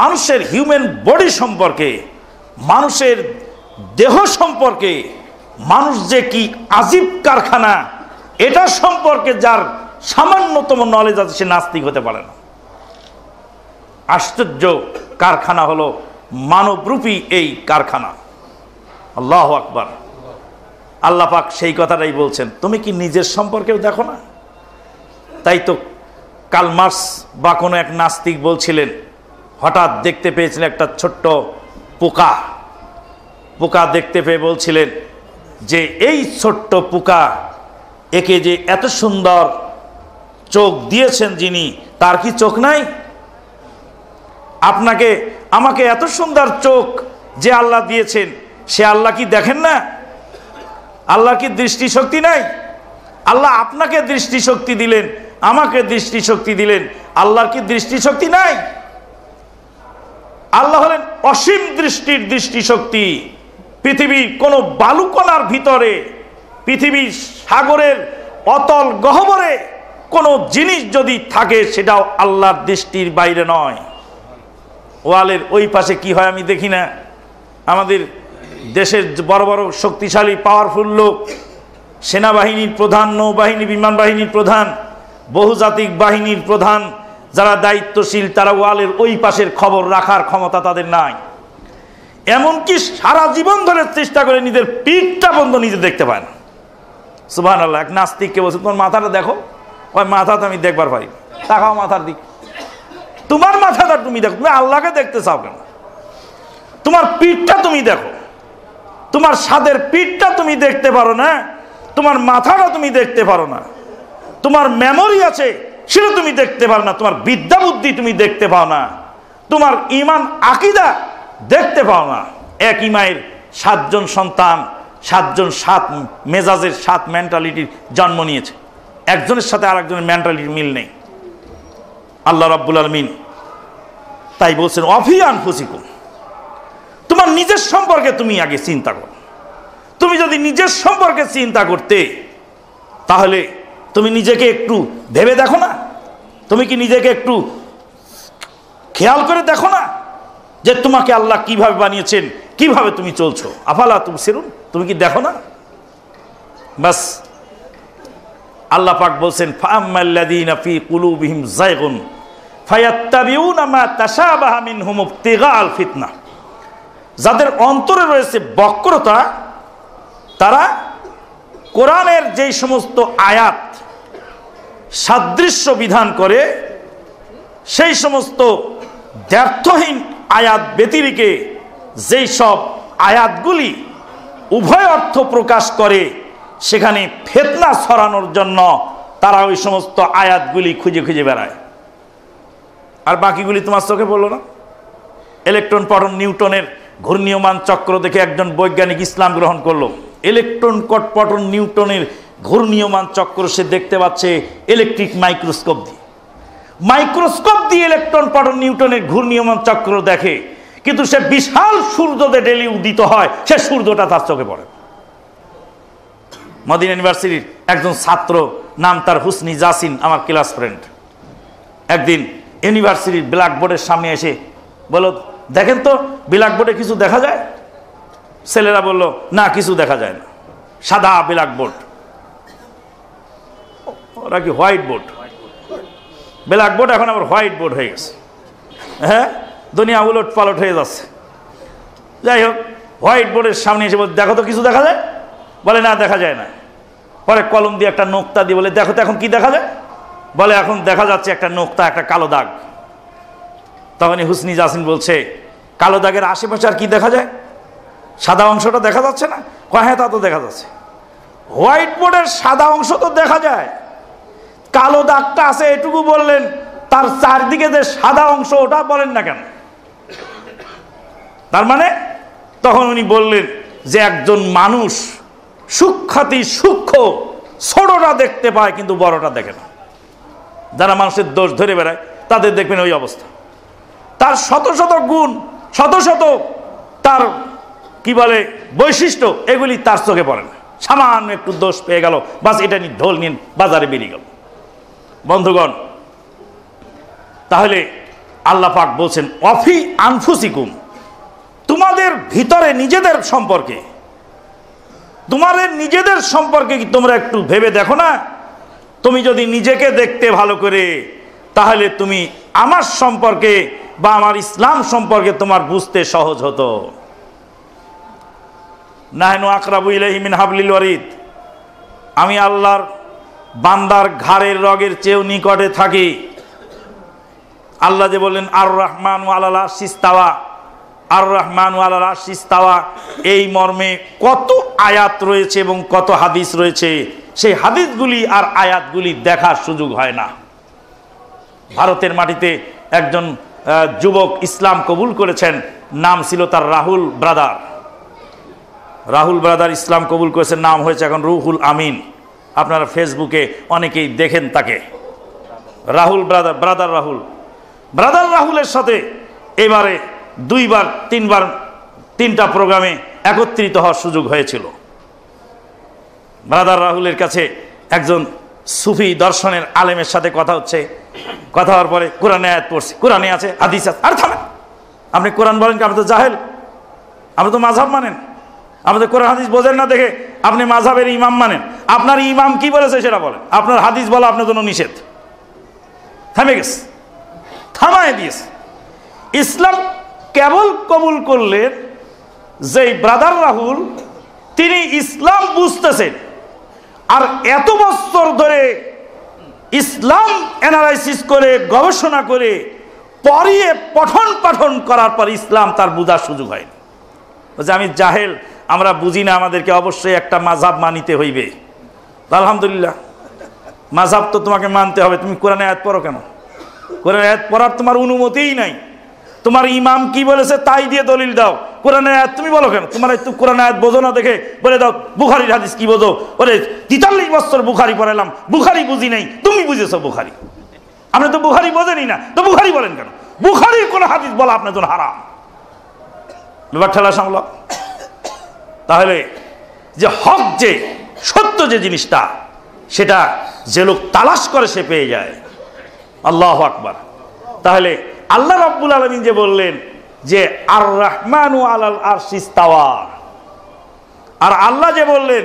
মানুষের হিউম্যান বডি সম্পর্কে মানুষের দেহ সম্পর্কে মানুষ যে কি আজিব কারখানা এটা সম্পর্কে যার সামান্যতম নলেজ আছে সে নাস্তিক হতে পারে না আশ্চর্য কারখানা হলো মানবরূপী এই কারখানা আল্লাহ আকবার আল্লাহ পাক সেই কথাটাই বলছেন তুমি কি নিজের সম্পর্কেও দেখো না তাই তো কালমার্স বা কোনো এক নাস্তিক বলছিলেন হঠাৎ দেখতে পেয়েছিলেন একটা ছোট্ট পোকা পোকা দেখতে পেয়ে বলছিলেন যে এই ছোট্ট পোকা একে যে এত সুন্দর চোখ দিয়েছেন যিনি তার কি চোখ নাই আপনাকে আমাকে এত সুন্দর চোখ যে আল্লাহ দিয়েছেন সে আল্লাহ কি দেখেন না আল্লাহ কি দৃষ্টিশক্তি নাই আল্লাহ আপনাকে দৃষ্টিশক্তি দিলেন আমাকে দৃষ্টিশক্তি দিলেন আল্লাহর কি দৃষ্টিশক্তি নাই আল্লাহ হলেন অসীম দৃষ্টির দৃষ্টিশক্তি পৃথিবী কোনো বালুকণার ভিতরে পৃথিবীর সাগরের অতল গহবরে কোনো জিনিস যদি থাকে সেটাও আল্লাহর দৃষ্টির বাইরে নয় ওয়ালের ওই পাশে কি হয় আমি দেখি না আমাদের দেশের বড় বড় শক্তিশালী পাওয়ারফুল লোক সেনাবাহিনীর প্রধান নৌবাহিনী বিমান বাহিনীর প্রধান বহুজাতিক বাহিনীর প্রধান যারা দায়িত্বশীল তারা ওয়ালের ওই পাশের খবর রাখার ক্ষমতা তাদের নাই এমনকি সারা জীবন ধরে চেষ্টা করে নিজের পিঠটা বন্ধ নিজে দেখতে পায় না সুবাহ আল্লাহ এক নাস্তিককে বলছে তোমার মাথাটা দেখো ওই মাথা তো আমি দেখবার পাই তাকাও মাথার দিক তোমার মাথাটা তুমি দেখো তুমি আল্লাহকে দেখতে চাও কেন তোমার পিঠটা তুমি দেখো তোমার স্বাদের পিঠটা তুমি দেখতে পারো না তোমার মাথাটা তুমি দেখতে পারো না তোমার মেমোরি আছে সেটা তুমি দেখতে পারো না তোমার বিদ্যা বুদ্ধি তুমি দেখতে পাও না তোমার ইমান আকিদা দেখতে পাও না এক ইমায়ের সাতজন সন্তান সাতজন সাত মেজাজের সাত মেন্টালিটির জন্ম নিয়েছে একজনের সাথে আর একজনের মেন্টালিটির মিল নেই আল্লাহ রাব্বুল আলমিন তাই বলছেন অফিয়ান ফুসিকুম তোমার নিজের সম্পর্কে তুমি আগে চিন্তা করো তুমি যদি নিজের সম্পর্কে চিন্তা করতে তাহলে তুমি নিজেকে একটু ভেবে দেখো না তুমি কি নিজেকে একটু খেয়াল করে দেখো না যে তোমাকে আল্লাহ কিভাবে বানিয়েছেন কিভাবে তুমি চলছো আফালা তুমি সেরুন তুমি কি দেখো না বাস আল্লাহ পাক বলছেন ফিতনা যাদের অন্তরে রয়েছে বক্রতা তারা কোরআনের যেই সমস্ত আয়াত সাদৃশ্য বিধান করে সেই সমস্ত ব্যর্থহীন আয়াত ব্যতিরিকে যেই সব আয়াতগুলি উভয় অর্থ প্রকাশ করে সেখানে ফেতনা ছড়ানোর জন্য তারা ওই সমস্ত আয়াতগুলি খুঁজে খুঁজে বেড়ায় আর বাকিগুলি তোমার চোখে বললো না ইলেকট্রন পটন নিউটনের ঘূর্ণীয়মান চক্র দেখে একজন বৈজ্ঞানিক ইসলাম গ্রহণ করলো ইলেকট্রন কট পটন নিউটনের ঘূর্ণীয়মান চক্র সে দেখতে পাচ্ছে ইলেকট্রিক মাইক্রোস্কোপ দিয়ে মাইক্রোস্কোপ দিয়ে ইলেকট্রন পাঠন নিউটনের ঘূর্ণীয়মান চক্র দেখে কিন্তু সে বিশাল সূর্যতে ডেলি উদিত হয় সে সূর্যটা তার চোখে পড়ে মদিন ইউনিভার্সিটির একজন ছাত্র নাম তার হুসনি জাসিন আমার ক্লাস ফ্রেন্ড একদিন ইউনিভার্সিটির ব্ল্যাকবোর্ডের সামনে এসে বলো দেখেন তো ব্ল্যাকবোর্ডে কিছু দেখা যায় ছেলেরা বলল না কিছু দেখা যায় না সাদা ব্ল্যাকবোর্ড ওরা কি হোয়াইট বোর্ড ব্ল্যাক বোর্ড এখন আবার হোয়াইট বোর্ড হয়ে গেছে হ্যাঁ দুনিয়া উলট পালট হয়ে যাচ্ছে যাই হোক হোয়াইট বোর্ডের সামনে এসে বলে দেখো তো কিছু দেখা যায় বলে না দেখা যায় না পরে কলম দিয়ে একটা নোক্তা দিয়ে বলে দেখো তো এখন কি দেখা যায় বলে এখন দেখা যাচ্ছে একটা নোক্তা একটা কালো দাগ তখনই হুসনি জাসিন বলছে কালো দাগের আশেপাশে আর কি দেখা যায় সাদা অংশটা দেখা যাচ্ছে না কয় হ্যাঁ তা তো দেখা যাচ্ছে হোয়াইট বোর্ডের সাদা অংশ তো দেখা যায় কালো দাগটা আছে এটুকু বললেন তার চারদিকে যে সাদা অংশ ওটা বলেন না কেন তার মানে তখন উনি বললেন যে একজন মানুষ সূক্ষাতি সূক্ষ্ম ছোটটা দেখতে পায় কিন্তু বড়টা দেখে না যারা মানুষের দোষ ধরে বেড়ায় তাদের দেখবেন ওই অবস্থা তার শত শত গুণ শত শত তার কি বলে বৈশিষ্ট্য এগুলি তার চোখে পড়ে না সামান্য একটু দোষ পেয়ে গেল বাস এটা নিয়ে ঢোল নিন বাজারে বেরিয়ে গেল বন্ধুগণ তাহলে আল্লাহ পাক বলছেন অফি আনফুসিকুম তোমাদের ভিতরে নিজেদের সম্পর্কে তোমাদের নিজেদের সম্পর্কে কি তোমরা একটু ভেবে দেখো না তুমি যদি নিজেকে দেখতে ভালো করে তাহলে তুমি আমার সম্পর্কে বা আমার ইসলাম সম্পর্কে তোমার বুঝতে সহজ হতো নাহনু আকরাবু ইলাহিমিন হাবলিল ওয়ারিদ আমি আল্লাহর বান্দার ঘাড়ের রগের চেয়েও নিকটে থাকে আল্লাহ যে বললেন আর রহমান ওয়ালালা সিস্তাওয়া আর রহমান ওয়ালালা সিস্তাওয়া এই মর্মে কত আয়াত রয়েছে এবং কত হাদিস রয়েছে সেই হাদিসগুলি আর আয়াতগুলি দেখার সুযোগ হয় না ভারতের মাটিতে একজন যুবক ইসলাম কবুল করেছেন নাম ছিল তার রাহুল ব্রাদার রাহুল ব্রাদার ইসলাম কবুল করেছেন নাম হয়েছে এখন রুহুল আমিন আপনারা ফেসবুকে অনেকেই দেখেন তাকে Rahul brother brother Rahul brother রাহুলের সাথে এবারে দুইবার তিনবার তিনটা প্রোগ্রামে একত্রিত হওয়ার সুযোগ হয়েছিল ব্রাদার রাহুলের কাছে একজন সুফি দর্শনের আলেমের সাথে কথা হচ্ছে কথা হওয়ার পরে কোরআনে আয়াত পড়ছি কোরআনে আছে আদিস আছে আর থামেন আপনি কোরআন বলেন কি আপনি তো জাহেল আপনি তো মাঝাব মানেন আমাদের কোরআন হাদিস বোঝেন না দেখে আপনি মাঝাবের ইমাম মানেন আপনার ইমাম কি বলেছে সেটা বলেন আপনার হাদিস বলা আপনার জন্য নিষেধ থামে গেছে থামায় দিয়েছে ইসলাম কেবল কবুল করলেন যেই ব্রাদার রাহুল তিনি ইসলাম বুঝতেছেন আর এত বছর ধরে ইসলাম অ্যানালাইসিস করে গবেষণা করে পরিয়ে পঠন পাঠন করার পর ইসলাম তার বোঝার সুযোগ হয় যে আমি জাহেল আমরা বুঝি না আমাদেরকে অবশ্যই একটা মাঝাব মানিতে হইবে আলহামদুলিল্লাহ মাঝাব তো তোমাকে মানতে হবে তুমি কোরআন আয়াত পড়ো কেন কোরআন আয়াত পড়ার তোমার অনুমতিই নাই তোমার ইমাম কি বলেছে তাই দিয়ে দলিল দাও কোরআন আয়াত তুমি বলো কেন তোমার একটু কোরআন আয়াত বোঝো না দেখে বলে দাও বুখারির হাদিস কি বোঝো ওরে তিতাল্লিশ বছর বুখারি পড়ালাম বুখারি বুঝি নাই তুমি বুঝেছো বুখারি আপনি তো বুখারি বোঝেনি না তো বুখারি বলেন কেন বুখারির কোনো হাদিস বলা আপনার জন্য হারাম ব্যাপার ঠেলা সামলা তাহলে যে হক যে সত্য যে জিনিসটা সেটা যে লোক তালাশ করে সে পেয়ে যায় আল্লাহ আকবার তাহলে আল্লাহ রব্বুল আলমিন যে বললেন যে আর রহমান আলাল আর সিস্তাওয়া আর আল্লাহ যে বললেন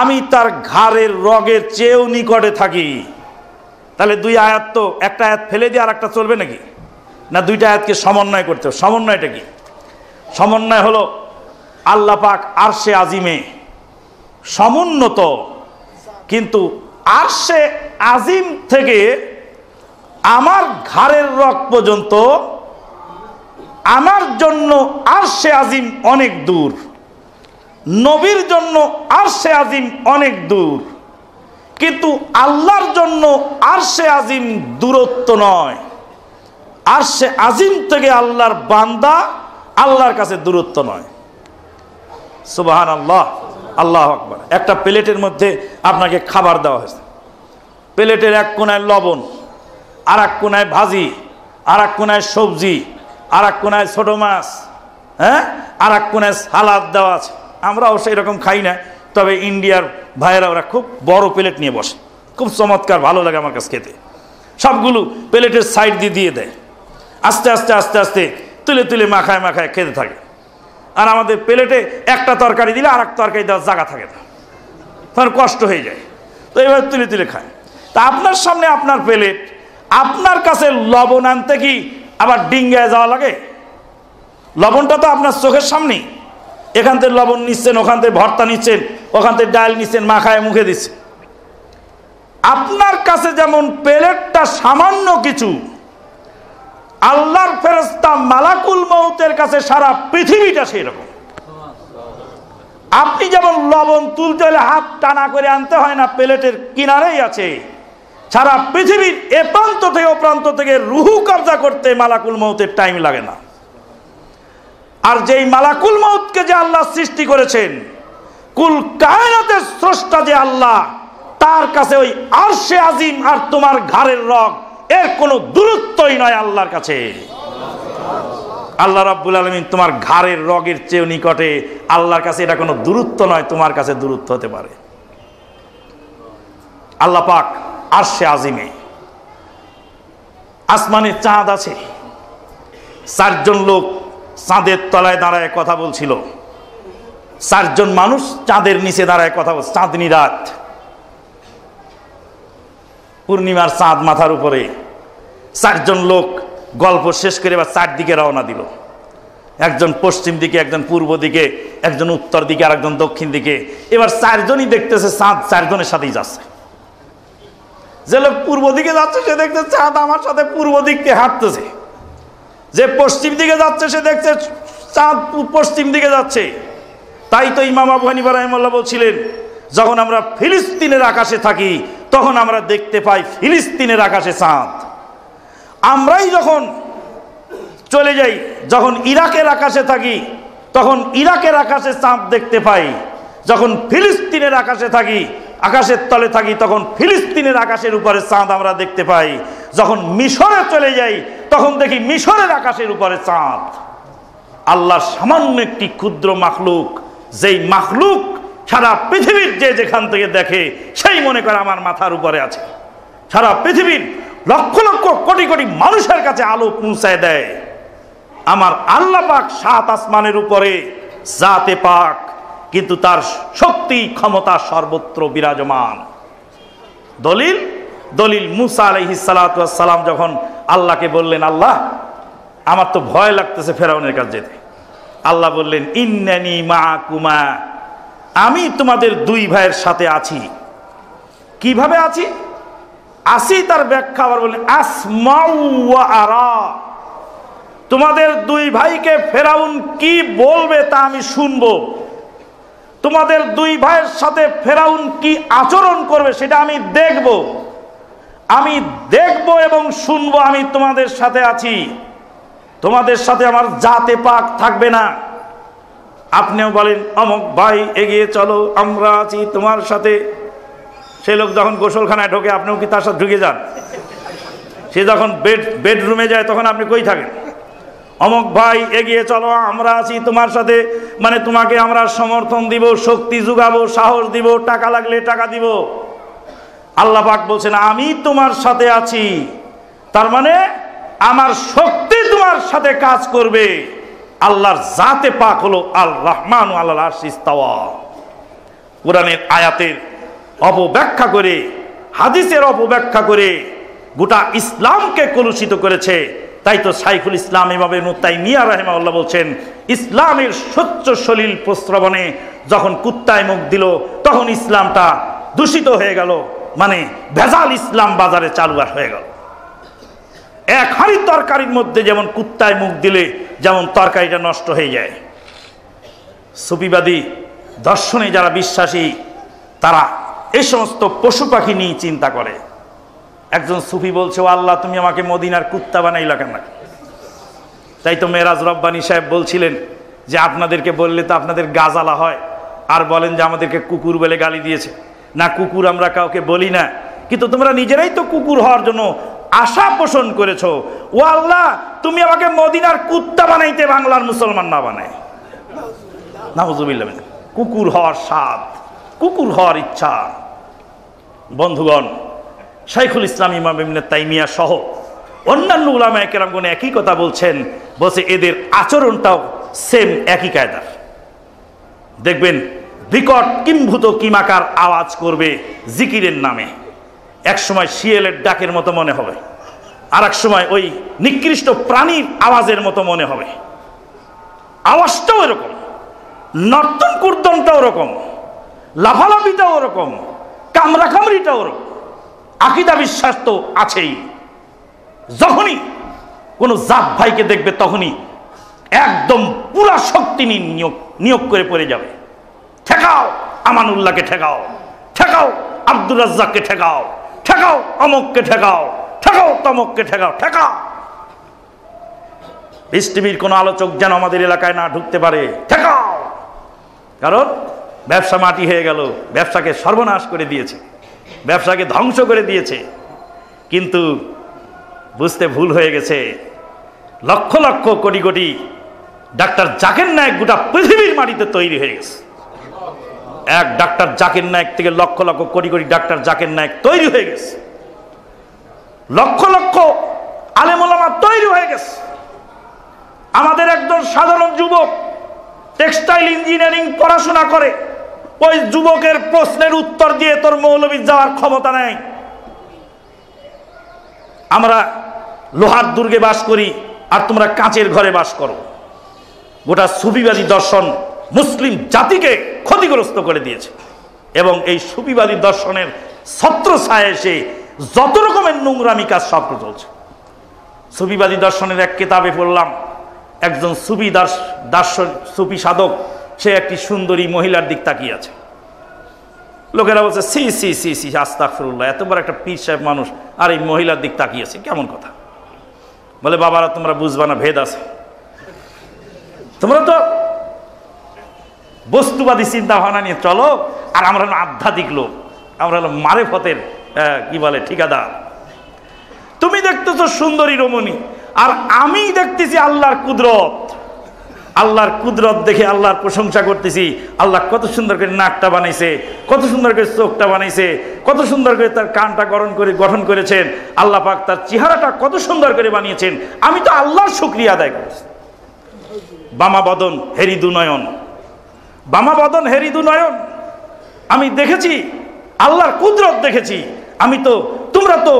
আমি তার ঘাড়ের রগের চেয়েও নিকটে থাকি তাহলে দুই আয়াত তো একটা আয়াত ফেলে দিয়ে আর একটা চলবে নাকি না দুইটা আয়াতকে সমন্বয় করতে হবে সমন্বয়টা কি সমন্বয় হলো আল্লাহ পাক আরশে আজিমে সমুন্নত কিন্তু আরশে আজিম থেকে আমার ঘাড়ের রক পর্যন্ত আমার জন্য আরশে আজিম অনেক দূর নবীর জন্য আরশে আজিম অনেক দূর কিন্তু আল্লাহর জন্য আরশে আজিম দূরত্ব নয় আরশে আজিম থেকে আল্লাহর বান্দা আল্লাহর কাছে দূরত্ব নয় সুবাহান আল্লাহ আল্লাহ আকবর একটা প্লেটের মধ্যে আপনাকে খাবার দেওয়া হয়েছে প্লেটের এক কোনায় লবণ আর এক কোনায় ভাজি আর এক কোনায় সবজি আর এক কোনায় ছোটো মাছ হ্যাঁ আর এক কোনায় সালাদ দেওয়া আছে আমরাও সেই রকম খাই না তবে ইন্ডিয়ার ভাইয়েরা ওরা খুব বড় প্লেট নিয়ে বসে খুব চমৎকার ভালো লাগে আমার কাছে খেতে সবগুলো প্লেটের সাইড দিয়ে দিয়ে দেয় আস্তে আস্তে আস্তে আস্তে তুলে তুলে মাখায় মাখায় খেতে থাকে আর আমাদের প্লেটে একটা তরকারি দিলে আর এক তরকারি দেওয়ার জায়গা থাকে না তখন কষ্ট হয়ে যায় তো এবার তুলে তুলে খায় তা আপনার সামনে আপনার প্লেট আপনার কাছে লবণ আনতে কি আবার ডিঙ্গায় যাওয়া লাগে লবণটা তো আপনার চোখের সামনেই এখান থেকে লবণ নিচ্ছেন ওখান থেকে ভর্তা নিচ্ছেন ওখান থেকে ডাল নিচ্ছেন মাখায় মুখে দিচ্ছেন আপনার কাছে যেমন প্লেটটা সামান্য কিছু আল্লাহর ফেরস্তা মালাকুল মৌতের কাছে সারা পৃথিবীটা সেরকম আপনি যেমন লবণ তুলতে হলে হাত টানা করে আনতে হয় না প্লেটের কিনারেই আছে সারা পৃথিবীর এ প্রান্ত থেকে ও প্রান্ত থেকে রুহু কবজা করতে মালাকুল মৌতের টাইম লাগে না আর যেই মালাকুল মৌতকে যে আল্লাহ সৃষ্টি করেছেন কুল কায়নাতের স্রষ্টা যে আল্লাহ তার কাছে ওই আরশে আজিম আর তোমার ঘাড়ের রক এর কোনো দূরত্বই নয় আল্লাহর কাছে আল্লাহ রাব্বুল আলমিন তোমার ঘাড়ের রগের চেয়েও নিকটে আল্লাহর কাছে এটা কোনো দূরত্ব নয় তোমার কাছে দূরত্ব হতে পারে আল্লাহ পাক আরশে আজিমে আসমানে চাঁদ আছে চারজন লোক চাঁদের তলায় দাঁড়ায় কথা বলছিল চারজন মানুষ চাঁদের নিচে দাঁড়ায় কথা বল চাঁদনি রাত পূর্ণিমার চাঁদ মাথার উপরে চারজন লোক গল্প শেষ করে বা চারদিকে রওনা দিল একজন পশ্চিম দিকে একজন পূর্ব দিকে একজন উত্তর দিকে আর একজন দক্ষিণ দিকে এবার চারজনই দেখতেছে চাঁদ চারজনের সাথেই যাচ্ছে যে লোক পূর্ব দিকে যাচ্ছে সে দেখছে চাঁদ আমার সাথে পূর্ব দিক দিয়ে হাঁটতেছে যে পশ্চিম দিকে যাচ্ছে সে দেখছে চাঁদ পশ্চিম দিকে যাচ্ছে তাই তো ইমাম আবু হানিবা রহমাল্লা বলছিলেন যখন আমরা ফিলিস্তিনের আকাশে থাকি তখন আমরা দেখতে পাই ফিলিস্তিনের আকাশে চাঁদ আমরাই যখন চলে যাই যখন ইরাকের আকাশে থাকি তখন ইরাকের আকাশে চাঁদ দেখতে পাই যখন ফিলিস্তিনের আকাশে থাকি আকাশের তলে থাকি তখন ফিলিস্তিনের আকাশের উপরে চাঁদ আমরা দেখতে পাই যখন মিশরে চলে যাই তখন দেখি মিশরের আকাশের উপরে চাঁদ আল্লাহ সামান্য একটি ক্ষুদ্র মাখলুক যেই মাখলুক সারা পৃথিবীর যে যেখান থেকে দেখে সেই মনে করে আমার মাথার উপরে আছে সারা পৃথিবীর লক্ষ লক্ষ কোটি কোটি মানুষের কাছে আলো পৌঁছায় দেয় আমার আল্লাহ পাক সাত আসমানের উপরে জাতে পাক কিন্তু তার শক্তি ক্ষমতা সর্বত্র বিরাজমান দলিল দলিল মুসা আলহি সালাম যখন আল্লাহকে বললেন আল্লাহ আমার তো ভয় লাগতেছে ফেরাউনের কাছে যেতে আল্লাহ বললেন ইন্নানি মা কুমা আমি তোমাদের দুই ভাইয়ের সাথে আছি কিভাবে আছি আসি তার ব্যাখ্যা আবার বলেন আরা তোমাদের দুই ভাইকে ফেরাউন কি বলবে তা আমি শুনব তোমাদের দুই ভাইয়ের সাথে ফেরাউন কি আচরণ করবে সেটা আমি দেখব আমি দেখব এবং শুনব আমি তোমাদের সাথে আছি তোমাদের সাথে আমার জাতে পাক থাকবে না আপনিও বলেন অমক ভাই এগিয়ে চলো আমরা আছি তোমার সাথে সে লোক যখন গোসলখানায় ঢোকে আপনিও কি তার সাথে ঢুকে যান সে যখন বেড বেডরুমে যায় তখন আপনি কই থাকেন অমক ভাই এগিয়ে চলো আমরা আছি তোমার সাথে মানে তোমাকে আমরা সমর্থন দিব শক্তি যোগাবো সাহস দিব টাকা লাগলে টাকা দিব আল্লাহ পাক বলছেন আমি তোমার সাথে আছি তার মানে আমার শক্তি তোমার সাথে কাজ করবে আল্লাহর জাতে পাক হলো আল রহমান কোরআনের আয়াতের অপব্যাখ্যা করে হাদিসের অপব্যাখ্যা করে গোটা ইসলামকে কলুষিত করেছে তাই তো সাইফুল ইসলাম এভাবে মুক্তাই মিয়া রাহেমাউল্লাহ বলছেন ইসলামের স্বচ্ছ সলিল প্রস্রবণে যখন কুত্তায় মুখ দিল তখন ইসলামটা দূষিত হয়ে গেল মানে ভেজাল ইসলাম বাজারে চালু হয়ে গেল এক হাঁড়ি তরকারির মধ্যে যেমন কুত্তায় মুখ দিলে যেমন তরকারিটা নষ্ট হয়ে যায় সুপিবাদী দর্শনে যারা বিশ্বাসী তারা এই সমস্ত পশু পাখি নিয়ে চিন্তা করে একজন সুফি বলছে আল্লাহ তুমি আমাকে মদিনার কুত্তা বানাইল কেন তাই তো মেরাজ রব্বানি সাহেব বলছিলেন যে আপনাদেরকে বললে তো আপনাদের গাজালা হয় আর বলেন যে আমাদেরকে কুকুর বলে গালি দিয়েছে না কুকুর আমরা কাউকে বলি না কিন্তু তোমরা নিজেরাই তো কুকুর হওয়ার জন্য আশা পোষণ করেছ ও আল্লাহ তুমি আমাকে মদিনার কুত্তা বানাইতে বাংলার মুসলমান না বানায় কুকুর হওয়ার স্বাদ কুকুর হওয়ার ইচ্ছা বন্ধুগণ শাইখুল ইসলাম ইমাম তাইমিয়া সহ অন্যান্য উলামা একরামগণ একই কথা বলছেন বসে এদের আচরণটাও সেম একই কায়দার দেখবেন বিকট কিম্ভূত কিমাকার আওয়াজ করবে জিকিরের নামে এক সময় শিয়ালের ডাকের মতো মনে হবে আর এক সময় ওই নিকৃষ্ট প্রাণীর আওয়াজের মতো মনে হবে আওয়াজটাও এরকম নর্তন কুর্দনটা ওরকম লাফালাফিটা ওরকম কামড়াকামড়িটা ওরকম আকিদা বিশ্বাস তো আছেই যখনই কোনো জাত ভাইকে দেখবে তখনই একদম পুরা শক্তি নিয়োগ নিয়োগ করে পড়ে যাবে ঠেকাও আমানুল্লাহকে ঠেকাও ঠেকাও আব্দুর রাজ্জাককে ঠেকাও ঠেকাও অমককে ঠেকাও ঠেকাও তমককে ঠেকাও ঠেকাও বৃষ্টিবির কোনো আলোচক যেন আমাদের এলাকায় না ঢুকতে পারে ঠেকাও কারণ ব্যবসা মাটি হয়ে গেল ব্যবসাকে সর্বনাশ করে দিয়েছে ব্যবসাকে ধ্বংস করে দিয়েছে কিন্তু বুঝতে ভুল হয়ে গেছে লক্ষ লক্ষ কোটি কোটি ডাক্তার জাকের নায়ক গোটা পৃথিবীর মাটিতে তৈরি হয়ে গেছে এক ডাক্তার জাকির নায়ক থেকে লক্ষ লক্ষ কোটি কোটি ডাক্তার জাকির নায়ক তৈরি হয়ে গেছে লক্ষ লক্ষ আলেমলামা তৈরি হয়ে গেছে আমাদের একজন সাধারণ যুবক টেক্সটাইল ইঞ্জিনিয়ারিং পড়াশোনা করে ওই যুবকের প্রশ্নের উত্তর দিয়ে তোর মৌলবী যাওয়ার ক্ষমতা নেই আমরা লোহার দুর্গে বাস করি আর তোমরা কাঁচের ঘরে বাস করো গোটা সুবিবাদী দর্শন মুসলিম জাতিকে ক্ষতিগ্রস্ত করে দিয়েছে এবং এই সুবিবাদী দর্শনের ছত্র ছায় এসে যত রকমের নোংরামি কাজ সব চলছে সুবিবাদী দর্শনের এক কেতাবে পড়লাম একজন সুবি দাস দার্শন সুফি সাধক সে একটি সুন্দরী মহিলার দিক তাকিয়ে আছে লোকেরা বলছে সি সি সি সি আস্তাকফরুল্লাহ এত বড় একটা পীর সাহেব মানুষ আর এই মহিলার দিক তাকিয়েছে কেমন কথা বলে বাবারা তোমরা বুঝবা না ভেদ আছে তোমরা তো বস্তুবাদী চিন্তা ভাবনা নিয়ে চলো আর আমরা আধ্যাত্মিক লোক আমরা হলো মারেফতের কি বলে ঠিকাদার তুমি দেখতেছো সুন্দরী রমণী আর আমি দেখতেছি আল্লাহর কুদরত আল্লাহর কুদরত দেখে আল্লাহর প্রশংসা করতেছি আল্লাহ কত সুন্দর করে নাকটা বানাইছে কত সুন্দর করে চোখটা বানাইছে কত সুন্দর করে তার কানটা গরম করে গঠন করেছেন আল্লাহ পাক তার চেহারাটা কত সুন্দর করে বানিয়েছেন আমি তো আল্লাহর শুক্রিয়া আদায় করছি বামা বদন হেরি দুনয়ন বামা বদন হেরিদু নয়ন আমি দেখেছি আল্লাহর কুদরত দেখেছি আমি তো তোমরা তো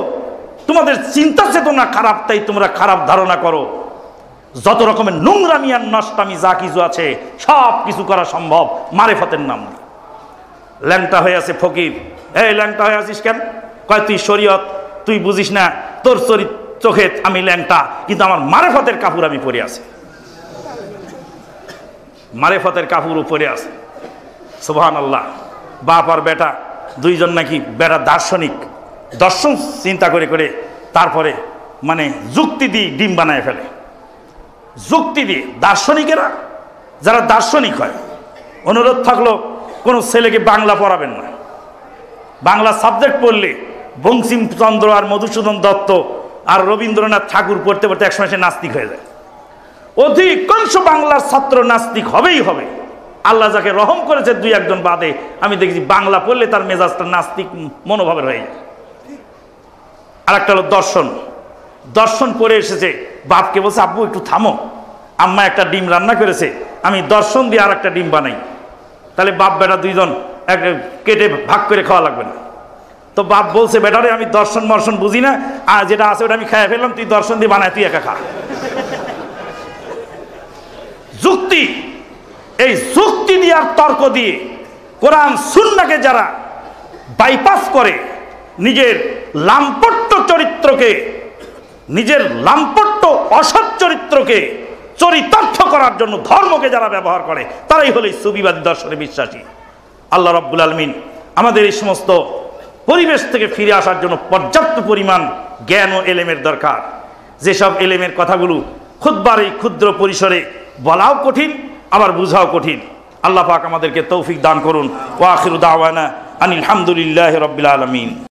তোমাদের চিন্তা চেতনা খারাপ তাই তোমরা খারাপ ধারণা করো যত রকমের নোংরামি আর নষ্টামি যা কিছু আছে সব কিছু করা সম্ভব মারেফতের নাম ল্যাংটা হয়ে আছে ফকির এই ল্যাংটা হয়ে আছিস কেন কয় তুই শরীয়ত তুই বুঝিস না তোর চরিত চোখে আমি ল্যাংটা কিন্তু আমার মারেফতের কাপড় আমি পরে আছি মারেফতের কাপড় উপরে আছে সোহান আল্লাহ বাপ আর বেটা দুইজন নাকি বেটা দার্শনিক দর্শন চিন্তা করে করে তারপরে মানে যুক্তি দিয়ে ডিম বানায় ফেলে যুক্তি দিয়ে দার্শনিকেরা যারা দার্শনিক হয় অনুরোধ থাকলো কোনো ছেলেকে বাংলা পড়াবেন না বাংলা সাবজেক্ট পড়লে বঙ্কিমচন্দ্র আর মধুসূদন দত্ত আর রবীন্দ্রনাথ ঠাকুর পড়তে পড়তে একসময় সে নাস্তিক হয়ে যায় অধিকাংশ বাংলার ছাত্র নাস্তিক হবেই হবে আল্লাহ যাকে রহম করেছে দুই একজন বাদে আমি দেখছি বাংলা পড়লে তার মেজাজটা নাস্তিক মনোভাবের হয়ে যায় আর একটা হলো দর্শন দর্শন পড়ে এসেছে বাপকে বলছে আব্বু একটু থামো আম্মা একটা ডিম রান্না করেছে আমি দর্শন দিয়ে আর একটা ডিম বানাই তাহলে বাপ বেটা দুইজন এক কেটে ভাগ করে খাওয়া লাগবে না তো বাপ বলছে বেটারে আমি দর্শন মর্শন বুঝি না আর যেটা আছে ওটা আমি খাইয়া ফেললাম তুই দর্শন দিয়ে বানায় তুই একা খা যুক্তি এই যুক্তি দিয়ে আর তর্ক দিয়ে কোরআন সুন্নাকে যারা বাইপাস করে নিজের লাম্পট্য চরিত্রকে নিজের লাম্পট্য অসৎ চরিত্রকে চরিতার্থ করার জন্য ধর্মকে যারা ব্যবহার করে তারাই হলে সুবিবাদী দর্শনে বিশ্বাসী আল্লাহ রব্বুল আলমিন আমাদের এই সমস্ত পরিবেশ থেকে ফিরে আসার জন্য পর্যাপ্ত পরিমাণ জ্ঞান ও এলেমের দরকার যেসব এলেমের কথাগুলো ক্ষুদ্বার এই ক্ষুদ্র পরিসরে বলাও কঠিন আবার বুঝাও কঠিন আল্লাহ পাক আমাদেরকে তৌফিক দান করুন ওয়াখির দাওয়ানা আনিল হামদুলিল্লাহ রবিল আলমিন